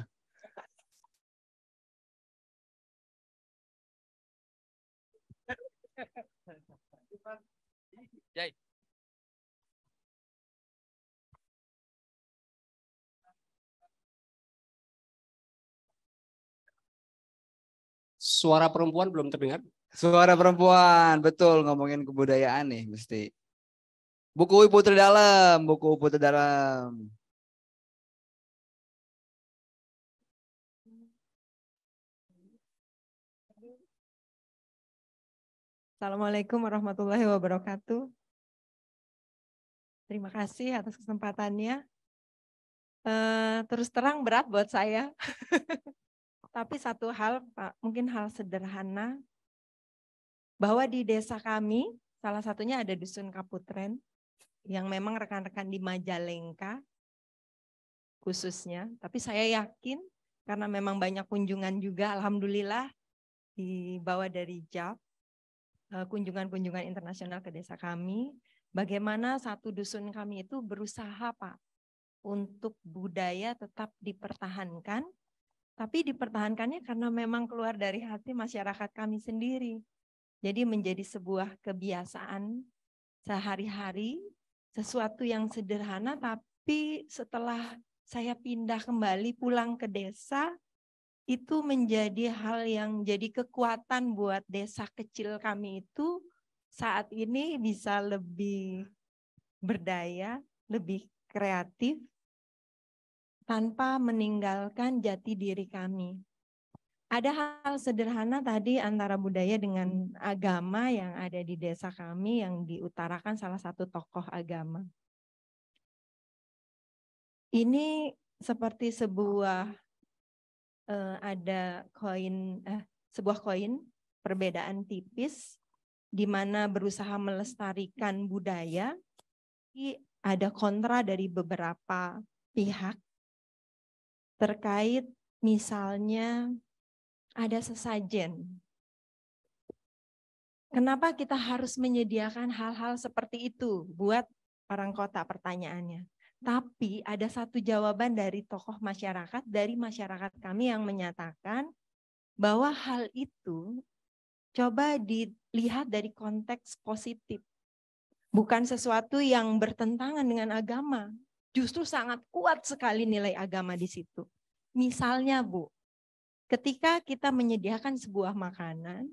Jai. Suara perempuan belum terdengar? Suara perempuan, betul ngomongin kebudayaan nih mesti. Buku Putri Dalam, buku Putri Dalam. Assalamualaikum warahmatullahi wabarakatuh. Terima kasih atas kesempatannya. Eh, terus terang berat buat saya. Tapi satu hal, Pak, mungkin hal sederhana, bahwa di desa kami, salah satunya ada Dusun Kaputren, yang memang rekan-rekan di Majalengka khususnya. Tapi saya yakin, karena memang banyak kunjungan juga, Alhamdulillah, dibawa dari JAP, Eh, kunjungan-kunjungan internasional ke desa kami, bagaimana satu dusun kami itu berusaha Pak untuk budaya tetap dipertahankan, tapi dipertahankannya karena memang keluar dari hati masyarakat kami sendiri. Jadi menjadi sebuah kebiasaan sehari-hari, sesuatu yang sederhana tapi setelah saya pindah kembali pulang ke desa, itu menjadi hal yang jadi kekuatan buat desa kecil kami itu saat ini bisa lebih berdaya, lebih kreatif tanpa meninggalkan jati diri kami. Ada hal sederhana tadi antara budaya dengan agama yang ada di desa kami yang diutarakan salah satu tokoh agama. Ini seperti sebuah uh, ada koin uh, sebuah koin perbedaan tipis di mana berusaha melestarikan budaya ada kontra dari beberapa pihak terkait misalnya ada sesajen. Kenapa kita harus menyediakan hal-hal seperti itu buat orang kota pertanyaannya? Tapi ada satu jawaban dari tokoh masyarakat, dari masyarakat kami yang menyatakan bahwa hal itu coba dilihat dari konteks positif. Bukan sesuatu yang bertentangan dengan agama. Justru sangat kuat sekali nilai agama di situ. Misalnya Bu, ketika kita menyediakan sebuah makanan,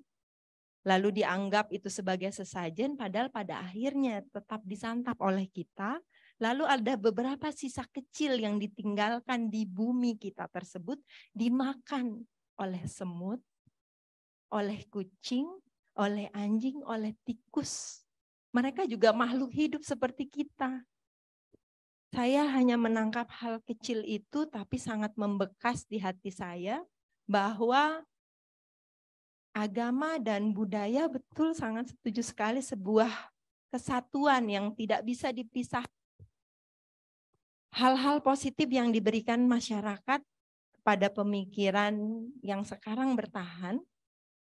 lalu dianggap itu sebagai sesajen, padahal pada akhirnya tetap disantap oleh kita, Lalu ada beberapa sisa kecil yang ditinggalkan di bumi kita tersebut dimakan oleh semut, oleh kucing, oleh anjing, oleh tikus. Mereka juga makhluk hidup seperti kita. Saya hanya menangkap hal kecil itu tapi sangat membekas di hati saya bahwa agama dan budaya betul sangat setuju sekali sebuah kesatuan yang tidak bisa dipisah hal-hal positif yang diberikan masyarakat pada pemikiran yang sekarang bertahan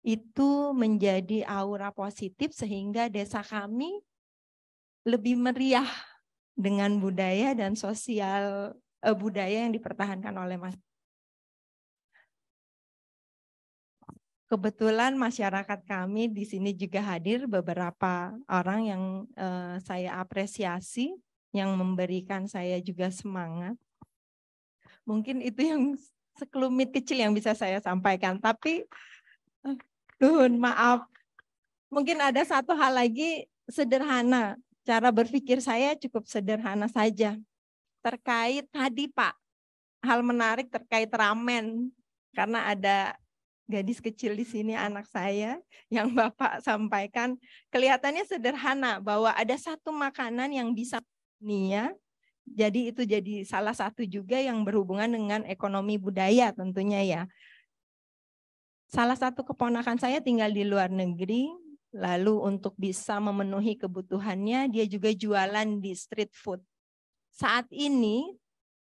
itu menjadi aura positif sehingga desa kami lebih meriah dengan budaya dan sosial eh, budaya yang dipertahankan oleh masyarakat. Kebetulan masyarakat kami di sini juga hadir beberapa orang yang eh, saya apresiasi yang memberikan saya juga semangat. Mungkin itu yang sekelumit kecil yang bisa saya sampaikan. Tapi, Tuhun, maaf. Mungkin ada satu hal lagi sederhana. Cara berpikir saya cukup sederhana saja. Terkait tadi, Pak, hal menarik terkait ramen. Karena ada gadis kecil di sini anak saya yang Bapak sampaikan kelihatannya sederhana bahwa ada satu makanan yang bisa Nia. Ya. Jadi itu jadi salah satu juga yang berhubungan dengan ekonomi budaya tentunya ya. Salah satu keponakan saya tinggal di luar negeri, lalu untuk bisa memenuhi kebutuhannya dia juga jualan di street food. Saat ini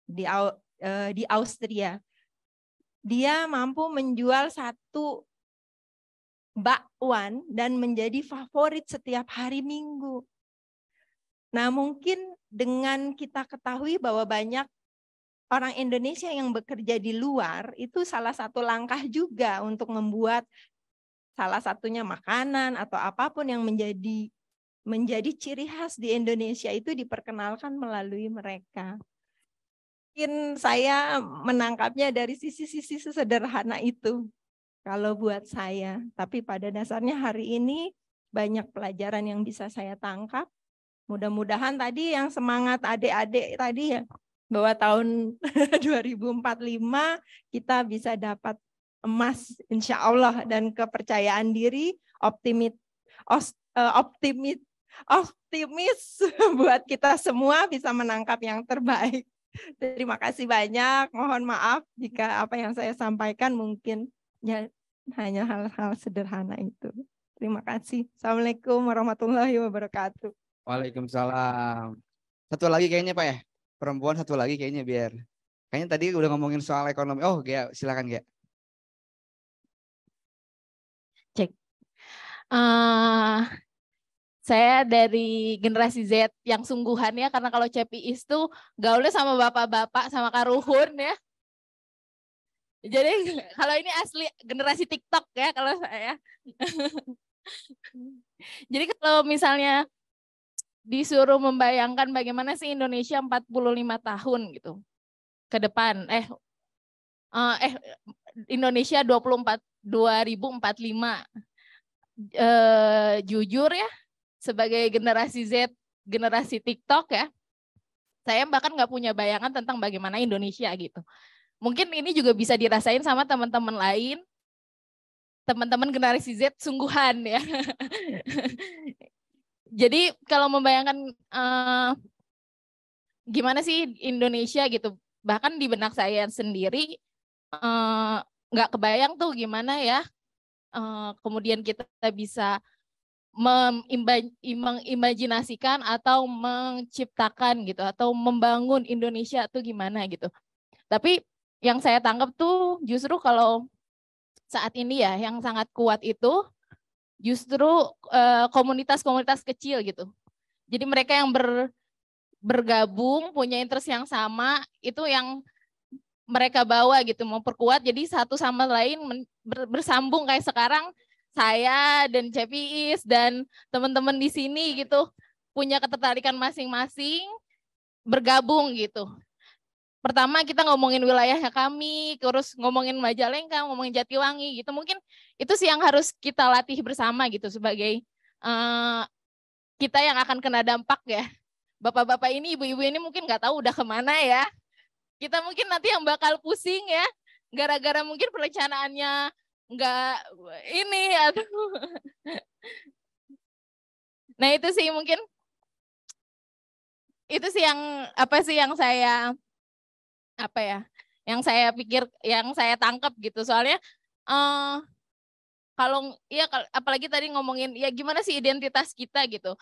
di eh, di Austria dia mampu menjual satu bakwan dan menjadi favorit setiap hari Minggu. Nah, mungkin dengan kita ketahui bahwa banyak orang Indonesia yang bekerja di luar itu salah satu langkah juga untuk membuat salah satunya makanan atau apapun yang menjadi menjadi ciri khas di Indonesia itu diperkenalkan melalui mereka. Mungkin saya menangkapnya dari sisi-sisi sesederhana itu kalau buat saya. Tapi pada dasarnya hari ini banyak pelajaran yang bisa saya tangkap Mudah-mudahan tadi yang semangat adik-adik tadi ya bahwa tahun 2045 kita bisa dapat emas insya Allah dan kepercayaan diri eh, optimis os, optimis buat kita semua bisa menangkap yang terbaik. Terima kasih banyak. Mohon maaf jika apa yang saya sampaikan mungkin ya hanya hal-hal sederhana itu. Terima kasih. Assalamualaikum warahmatullahi wabarakatuh. Waalaikumsalam. Satu lagi kayaknya Pak ya. Perempuan satu lagi kayaknya biar. Kayaknya tadi udah ngomongin soal ekonomi. Oh, Gia silakan Gia. Cek. Uh, saya dari generasi Z yang sungguhannya karena kalau CPI itu gaulnya sama bapak-bapak, sama karuhun ya. Jadi kalau ini asli generasi TikTok ya kalau saya. Jadi kalau misalnya disuruh membayangkan bagaimana sih Indonesia 45 tahun gitu ke depan eh eh, eh Indonesia 24 2045 eh, jujur ya sebagai generasi Z generasi TikTok ya saya bahkan nggak punya bayangan tentang bagaimana Indonesia gitu mungkin ini juga bisa dirasain sama teman-teman lain teman-teman generasi Z sungguhan ya jadi kalau membayangkan uh, gimana sih Indonesia gitu, bahkan di benak saya sendiri eh, nggak uh, kebayang tuh gimana ya uh, kemudian kita bisa mengimajinasikan atau menciptakan gitu atau membangun Indonesia tuh gimana gitu. Tapi yang saya tangkap tuh justru kalau saat ini ya yang sangat kuat itu justru eh, komunitas-komunitas kecil gitu. Jadi mereka yang ber, bergabung punya interest yang sama itu yang mereka bawa gitu memperkuat jadi satu sama lain men, ber, bersambung kayak sekarang saya dan CPIs dan teman-teman di sini gitu punya ketertarikan masing-masing bergabung gitu pertama kita ngomongin wilayahnya kami, terus ngomongin Majalengka, ngomongin Jatiwangi gitu. Mungkin itu sih yang harus kita latih bersama gitu sebagai uh, kita yang akan kena dampak ya. Bapak-bapak ini, ibu-ibu ini mungkin nggak tahu udah kemana ya. Kita mungkin nanti yang bakal pusing ya, gara-gara mungkin perencanaannya nggak ini ya. nah itu sih mungkin itu sih yang apa sih yang saya apa ya yang saya pikir yang saya tangkap gitu soalnya uh, kalau iya apalagi tadi ngomongin ya gimana sih identitas kita gitu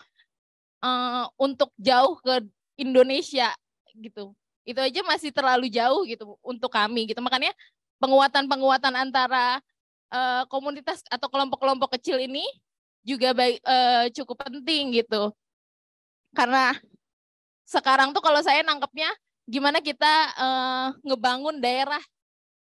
uh, untuk jauh ke Indonesia gitu itu aja masih terlalu jauh gitu untuk kami gitu makanya penguatan penguatan antara uh, komunitas atau kelompok-kelompok kecil ini juga baik uh, cukup penting gitu karena sekarang tuh kalau saya nangkepnya gimana kita uh, ngebangun daerah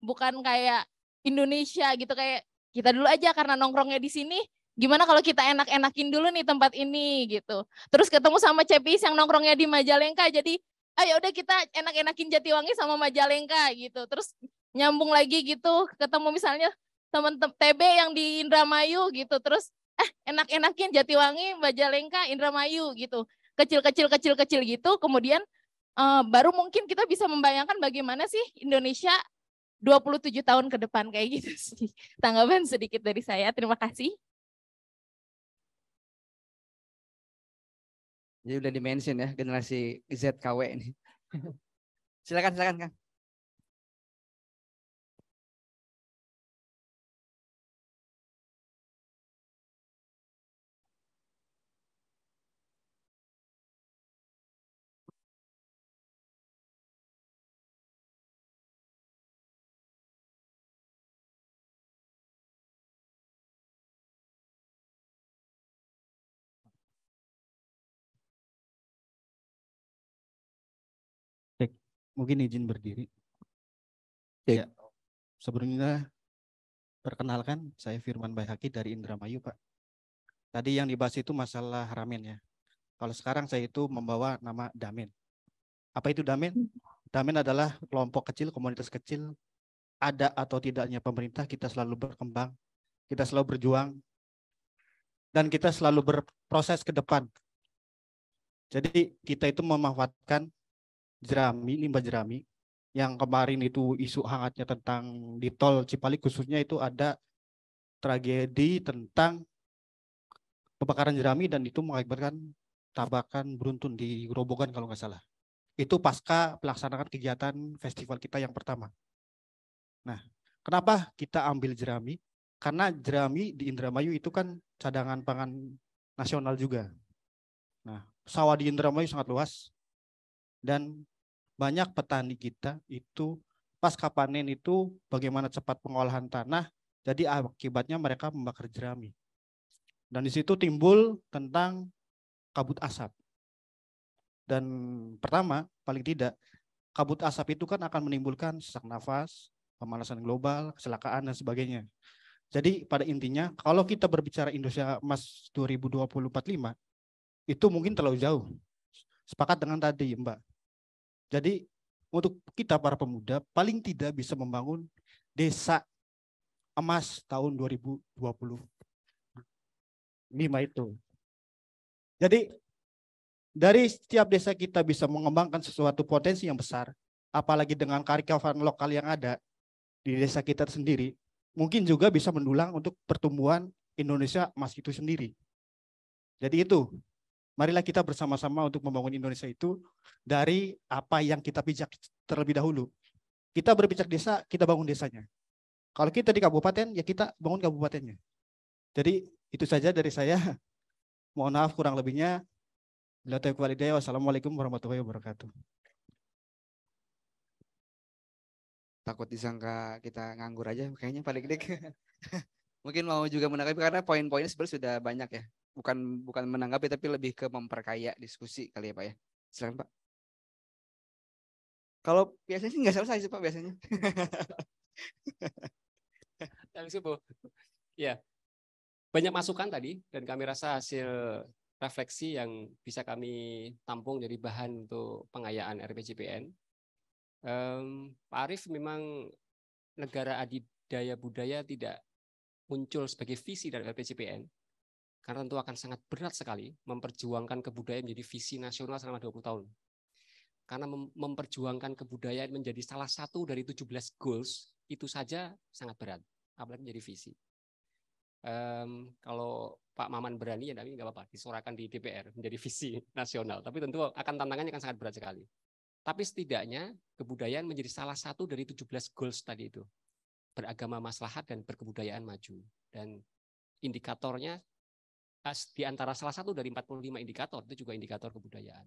bukan kayak Indonesia gitu kayak kita dulu aja karena nongkrongnya di sini gimana kalau kita enak-enakin dulu nih tempat ini gitu terus ketemu sama CPIs yang nongkrongnya di Majalengka jadi ayo ah, ya udah kita enak-enakin Jatiwangi sama Majalengka gitu terus nyambung lagi gitu ketemu misalnya teman TB yang di Indramayu gitu terus eh enak-enakin Jatiwangi Majalengka Indramayu gitu kecil kecil kecil kecil gitu kemudian uh, baru mungkin kita bisa membayangkan bagaimana sih Indonesia 27 tahun ke depan kayak gitu sih. Tanggapan sedikit dari saya. Terima kasih. Jadi udah dimention ya generasi ZKW ini. silakan silakan Kang. mungkin izin berdiri. Ya. Sebelumnya perkenalkan saya Firman Bayhaki dari Indramayu, Pak. Tadi yang dibahas itu masalah ramen ya. Kalau sekarang saya itu membawa nama Damen. Apa itu Damen? Hmm. Damen adalah kelompok kecil, komunitas kecil. Ada atau tidaknya pemerintah, kita selalu berkembang, kita selalu berjuang, dan kita selalu berproses ke depan. Jadi kita itu memanfaatkan jerami, limbah jerami yang kemarin itu isu hangatnya tentang di tol Cipali khususnya itu ada tragedi tentang kebakaran jerami dan itu mengakibatkan tabakan beruntun di Grobogan kalau nggak salah. Itu pasca pelaksanaan kegiatan festival kita yang pertama. Nah, kenapa kita ambil jerami? Karena jerami di Indramayu itu kan cadangan pangan nasional juga. Nah, sawah di Indramayu sangat luas, dan banyak petani kita itu pas kapanen itu bagaimana cepat pengolahan tanah, jadi akibatnya mereka membakar jerami. Dan di situ timbul tentang kabut asap. Dan pertama, paling tidak, kabut asap itu kan akan menimbulkan sesak nafas, pemanasan global, kecelakaan, dan sebagainya. Jadi pada intinya, kalau kita berbicara Indonesia Emas 2045 itu mungkin terlalu jauh. Sepakat dengan tadi, Mbak. Jadi untuk kita para pemuda paling tidak bisa membangun desa emas tahun 2020 lima itu. Jadi dari setiap desa kita bisa mengembangkan sesuatu potensi yang besar, apalagi dengan kearifan lokal yang ada di desa kita sendiri, mungkin juga bisa mendulang untuk pertumbuhan Indonesia emas itu sendiri. Jadi itu marilah kita bersama-sama untuk membangun Indonesia itu dari apa yang kita pijak terlebih dahulu. Kita berpijak desa, kita bangun desanya. Kalau kita di kabupaten, ya kita bangun kabupatennya. Jadi itu saja dari saya. Mohon maaf kurang lebihnya. Bila Wassalamualaikum warahmatullahi wabarakatuh. Takut disangka kita nganggur aja, kayaknya paling gede. Mungkin mau juga menanggapi karena poin-poinnya sebenarnya sudah banyak ya bukan bukan menanggapi tapi lebih ke memperkaya diskusi kali ya Pak ya. Silakan Pak. Kalau biasanya sih nggak selesai sih Pak biasanya. sih Bu. Ya. Banyak masukan tadi dan kami rasa hasil refleksi yang bisa kami tampung jadi bahan untuk pengayaan RPJPN. Um, Pak Arief memang negara adidaya budaya tidak muncul sebagai visi dari RPJPN karena tentu akan sangat berat sekali memperjuangkan kebudayaan menjadi visi nasional selama 20 tahun. Karena memperjuangkan kebudayaan menjadi salah satu dari 17 goals itu saja sangat berat, apalagi menjadi visi. Um, kalau Pak Maman berani ya tapi nggak apa-apa disorakan di DPR menjadi visi nasional tapi tentu akan tantangannya akan sangat berat sekali tapi setidaknya kebudayaan menjadi salah satu dari 17 goals tadi itu beragama maslahat dan berkebudayaan maju dan indikatornya di antara salah satu dari 45 indikator itu juga indikator kebudayaan.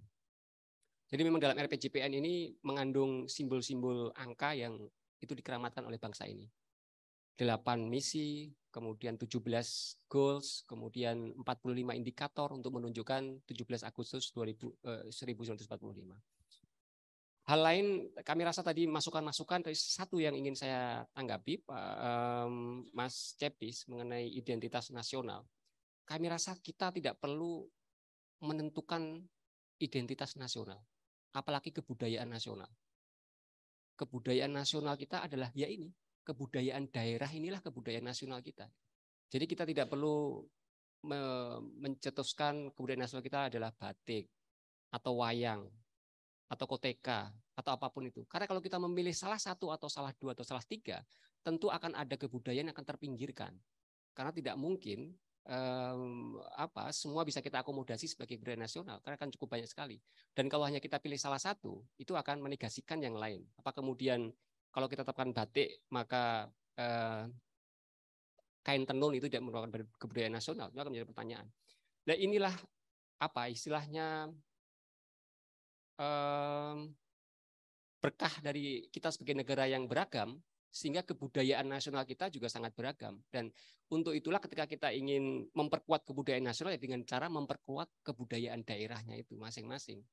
Jadi memang dalam RPJPN ini mengandung simbol-simbol angka yang itu dikeramatkan oleh bangsa ini. 8 misi, kemudian 17 goals, kemudian 45 indikator untuk menunjukkan 17 Agustus 2000, eh, 1945. Hal lain kami rasa tadi masukan-masukan tapi satu yang ingin saya tanggapi Pak eh, Mas Cepis mengenai identitas nasional kami rasa kita tidak perlu menentukan identitas nasional, apalagi kebudayaan nasional. Kebudayaan nasional kita adalah ya ini, kebudayaan daerah inilah kebudayaan nasional kita. Jadi kita tidak perlu mencetuskan kebudayaan nasional kita adalah batik atau wayang atau koteka atau apapun itu. Karena kalau kita memilih salah satu atau salah dua atau salah tiga, tentu akan ada kebudayaan yang akan terpinggirkan. Karena tidak mungkin apa semua bisa kita akomodasi sebagai brand nasional karena akan cukup banyak sekali. Dan kalau hanya kita pilih salah satu, itu akan menegasikan yang lain. Apa kemudian kalau kita tetapkan batik maka eh, kain tenun itu tidak merupakan kebudayaan nasional itu akan menjadi pertanyaan. Nah inilah apa istilahnya berkah dari kita sebagai negara yang beragam sehingga kebudayaan nasional kita juga sangat beragam dan untuk itulah ketika kita ingin memperkuat kebudayaan nasional ya dengan cara memperkuat kebudayaan daerahnya itu masing-masing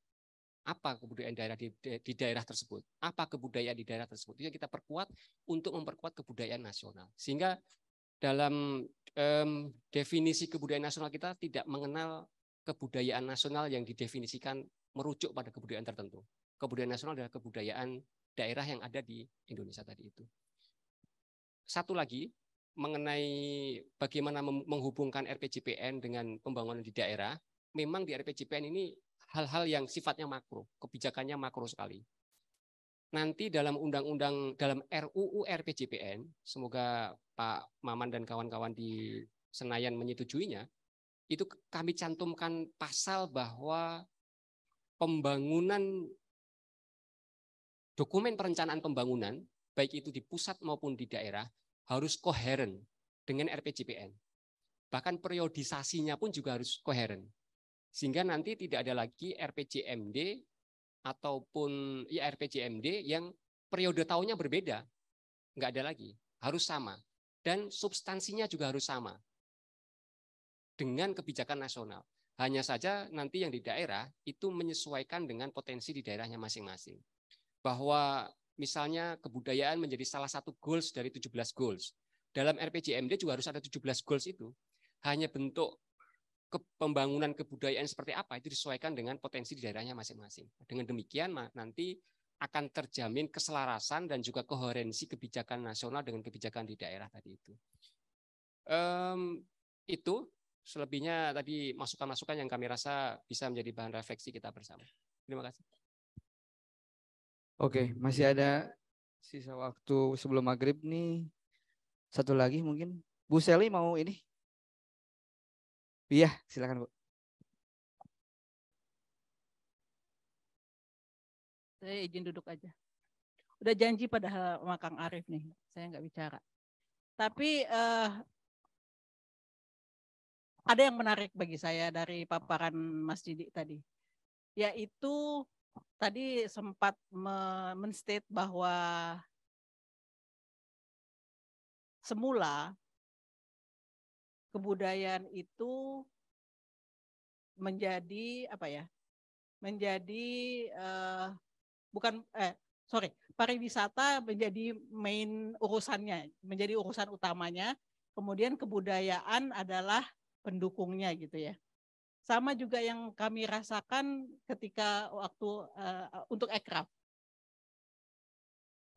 apa kebudayaan daerah di, di daerah tersebut apa kebudayaan di daerah tersebut itu kita perkuat untuk memperkuat kebudayaan nasional sehingga dalam um, definisi kebudayaan nasional kita tidak mengenal kebudayaan nasional yang didefinisikan merujuk pada kebudayaan tertentu kebudayaan nasional adalah kebudayaan daerah yang ada di Indonesia tadi itu satu lagi mengenai bagaimana menghubungkan RPJPN dengan pembangunan di daerah, memang di RPJPN ini hal-hal yang sifatnya makro, kebijakannya makro sekali. Nanti dalam undang-undang dalam RUU RPJPN, semoga Pak Maman dan kawan-kawan di Senayan menyetujuinya, itu kami cantumkan pasal bahwa pembangunan dokumen perencanaan pembangunan baik itu di pusat maupun di daerah, harus koheren dengan RPJPN. Bahkan periodisasinya pun juga harus koheren. Sehingga nanti tidak ada lagi RPJMD ataupun ya RPJMD yang periode tahunnya berbeda. Nggak ada lagi, harus sama. Dan substansinya juga harus sama dengan kebijakan nasional. Hanya saja nanti yang di daerah itu menyesuaikan dengan potensi di daerahnya masing-masing. Bahwa misalnya kebudayaan menjadi salah satu goals dari 17 goals. Dalam RPJMD juga harus ada 17 goals itu. Hanya bentuk ke pembangunan kebudayaan seperti apa itu disesuaikan dengan potensi di daerahnya masing-masing. Dengan demikian nanti akan terjamin keselarasan dan juga koherensi kebijakan nasional dengan kebijakan di daerah tadi itu. Um, itu selebihnya tadi masukan-masukan yang kami rasa bisa menjadi bahan refleksi kita bersama. Terima kasih. Oke, masih iya. ada sisa waktu sebelum maghrib nih. Satu lagi mungkin. Bu Seli mau ini? Iya, silakan Bu. Saya izin duduk aja. Udah janji pada sama Kang Arif nih, saya nggak bicara. Tapi uh, ada yang menarik bagi saya dari paparan Mas Didik tadi, yaitu tadi sempat menstate bahwa semula kebudayaan itu menjadi apa ya? Menjadi uh, bukan eh sorry pariwisata menjadi main urusannya, menjadi urusan utamanya. Kemudian kebudayaan adalah pendukungnya gitu ya sama juga yang kami rasakan ketika waktu uh, untuk ekraf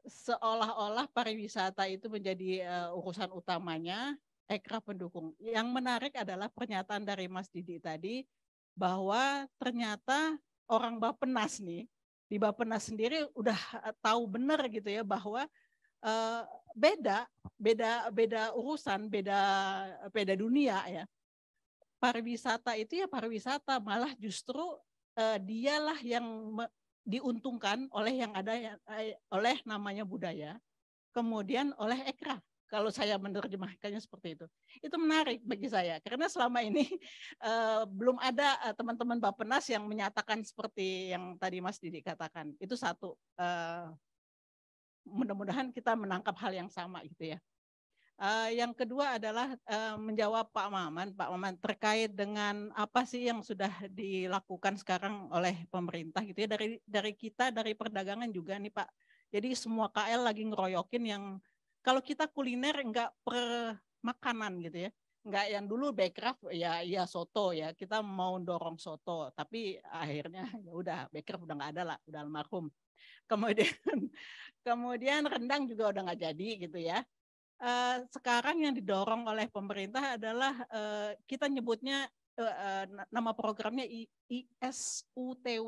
seolah-olah pariwisata itu menjadi uh, urusan utamanya ekraf pendukung yang menarik adalah pernyataan dari Mas Didi tadi bahwa ternyata orang Bapenas nih di Bapenas sendiri udah eh, tahu benar gitu ya bahwa uh, beda beda beda urusan beda beda dunia ya pariwisata itu ya pariwisata malah justru uh, dialah yang diuntungkan oleh yang ada ya, eh, oleh namanya budaya kemudian oleh ekraf kalau saya menerjemahkannya seperti itu. Itu menarik bagi saya karena selama ini uh, belum ada teman teman-teman Bapenas yang menyatakan seperti yang tadi Mas Didi katakan. Itu satu uh, mudah-mudahan kita menangkap hal yang sama gitu ya. Uh, yang kedua adalah uh, menjawab Pak Maman. Pak Maman terkait dengan apa sih yang sudah dilakukan sekarang oleh pemerintah gitu ya dari dari kita dari perdagangan juga nih Pak. Jadi semua KL lagi ngeroyokin yang kalau kita kuliner enggak per makanan gitu ya. Enggak yang dulu backcraft ya ya soto ya. Kita mau dorong soto tapi akhirnya ya udah backcraft udah enggak ada lah, udah almarhum. Kemudian kemudian rendang juga udah enggak jadi gitu ya Eh, sekarang yang didorong oleh pemerintah adalah eh, kita nyebutnya uh, uh, nama programnya ISUTW,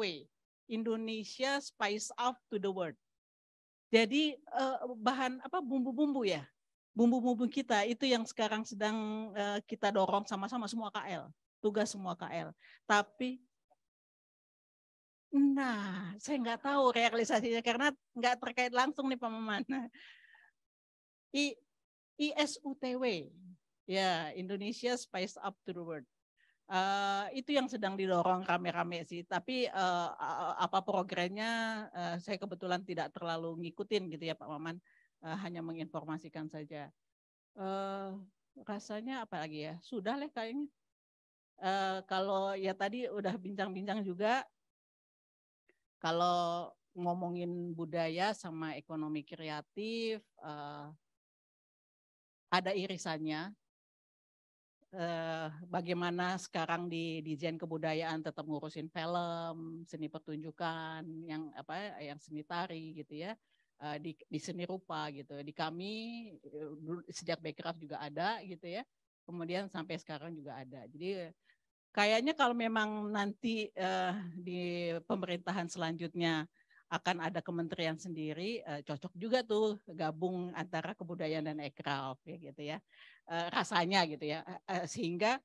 Indonesia Spice Up to the World. Jadi bahan apa bumbu-bumbu ya, bumbu-bumbu kita itu yang sekarang sedang kita dorong sama-sama semua KL, tugas semua KL. Tapi Nah, saya nggak tahu realisasinya karena nggak terkait langsung nih Pak I, ISUTW, ya Indonesia Spice Up to the World. Uh, itu yang sedang didorong rame-rame sih. Tapi uh, apa programnya uh, saya kebetulan tidak terlalu ngikutin gitu ya Pak Maman. Uh, hanya menginformasikan saja. Uh, rasanya apa lagi ya? Sudah lah kayaknya. Uh, kalau ya tadi udah bincang-bincang juga. Kalau ngomongin budaya sama ekonomi kreatif, uh, ada irisannya. Eh, bagaimana sekarang di dijen kebudayaan tetap ngurusin film, seni pertunjukan, yang apa, yang seni tari gitu ya, eh, di, di seni rupa gitu. Di kami eh, sejak backcraft juga ada gitu ya, kemudian sampai sekarang juga ada. Jadi kayaknya kalau memang nanti uh, di pemerintahan selanjutnya akan ada kementerian sendiri uh, cocok juga tuh gabung antara kebudayaan dan ekraf ya gitu ya uh, rasanya gitu ya uh, sehingga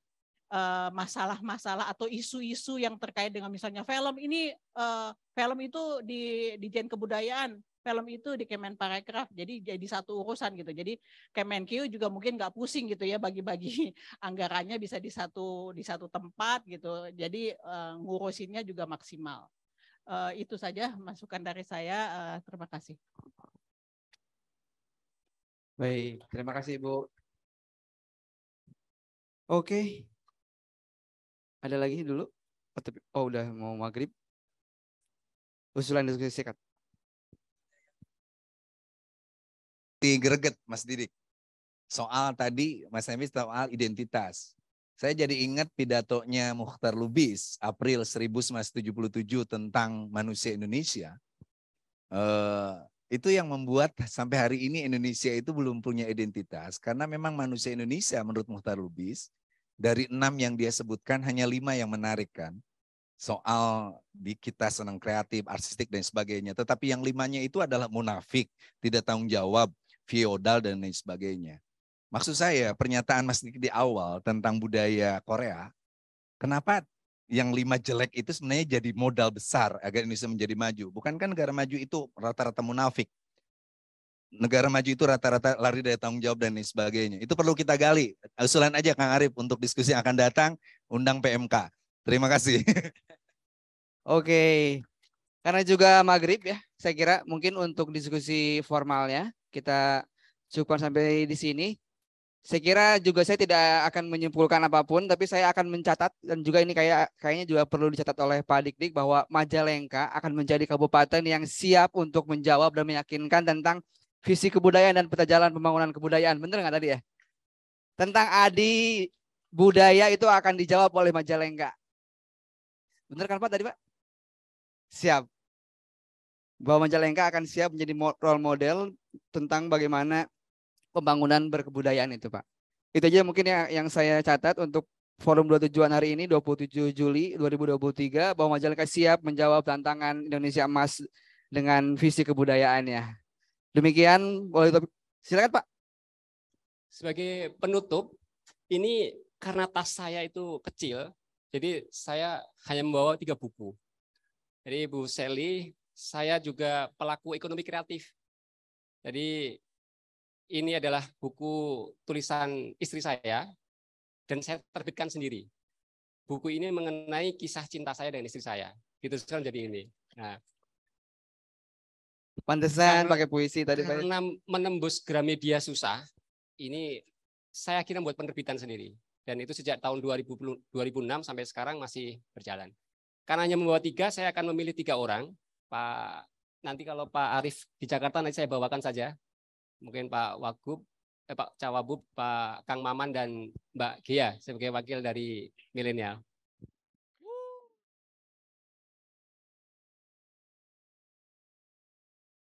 masalah-masalah uh, atau isu-isu yang terkait dengan misalnya film ini uh, film itu di di Jen Kebudayaan film itu di Kemenparekraf jadi jadi satu urusan gitu jadi Q juga mungkin nggak pusing gitu ya bagi-bagi anggarannya bisa di satu di satu tempat gitu jadi uh, ngurusinnya juga maksimal uh, itu saja masukan dari saya. Uh, terima kasih. Baik, terima kasih Bu. Oke. Ada lagi dulu? Oh, oh udah mau maghrib. Usulan diskusi singkat. greget, Mas Didik. Soal tadi Mas Emis soal identitas. Saya jadi ingat pidatonya Mukhtar Lubis April 1977 tentang manusia Indonesia. Eh, itu yang membuat sampai hari ini Indonesia itu belum punya identitas karena memang manusia Indonesia menurut Mukhtar Lubis dari enam yang dia sebutkan hanya lima yang menarik kan soal di kita senang kreatif, artistik dan sebagainya. Tetapi yang limanya itu adalah munafik, tidak tanggung jawab, feodal dan lain sebagainya. Maksud saya pernyataan Mas Niki di awal tentang budaya Korea, kenapa yang lima jelek itu sebenarnya jadi modal besar agar Indonesia menjadi maju. Bukankah negara maju itu rata-rata munafik? Negara maju itu rata-rata lari dari tanggung jawab dan lain sebagainya. Itu perlu kita gali. Usulan aja Kang Arif untuk diskusi yang akan datang, undang PMK. Terima kasih. Oke. Karena juga maghrib ya, saya kira mungkin untuk diskusi formalnya kita cukup sampai di sini. Saya kira juga saya tidak akan menyimpulkan apapun, tapi saya akan mencatat dan juga ini kayak kayaknya juga perlu dicatat oleh Pak Dikdik bahwa Majalengka akan menjadi kabupaten yang siap untuk menjawab dan meyakinkan tentang visi kebudayaan dan peta jalan pembangunan kebudayaan. Benar nggak tadi ya? Tentang adi budaya itu akan dijawab oleh Majalengka. Benar kan Pak tadi Pak? Siap. Bahwa Majalengka akan siap menjadi role model tentang bagaimana pembangunan berkebudayaan itu Pak. Itu aja mungkin yang, yang saya catat untuk Forum 27 hari ini 27 Juli 2023 bahwa Majalengka siap menjawab tantangan Indonesia Emas dengan visi kebudayaannya. Demikian boleh Silakan Pak. Sebagai penutup, ini karena tas saya itu kecil, jadi saya hanya membawa tiga buku. Jadi Bu Sally, saya juga pelaku ekonomi kreatif. Jadi ini adalah buku tulisan istri saya dan saya terbitkan sendiri. Buku ini mengenai kisah cinta saya dengan istri saya. Gitu sekarang jadi ini. Nah, Pantesan karena, pakai puisi tadi Karena menembus Gramedia susah, ini saya kira buat penerbitan sendiri. Dan itu sejak tahun 2000, 2006 sampai sekarang masih berjalan. Karena hanya membawa tiga, saya akan memilih tiga orang. Pak nanti kalau Pak Arif di Jakarta nanti saya bawakan saja mungkin Pak Wagub, eh, Pak Cawabub, Pak Kang Maman dan Mbak Gia sebagai wakil dari milenial.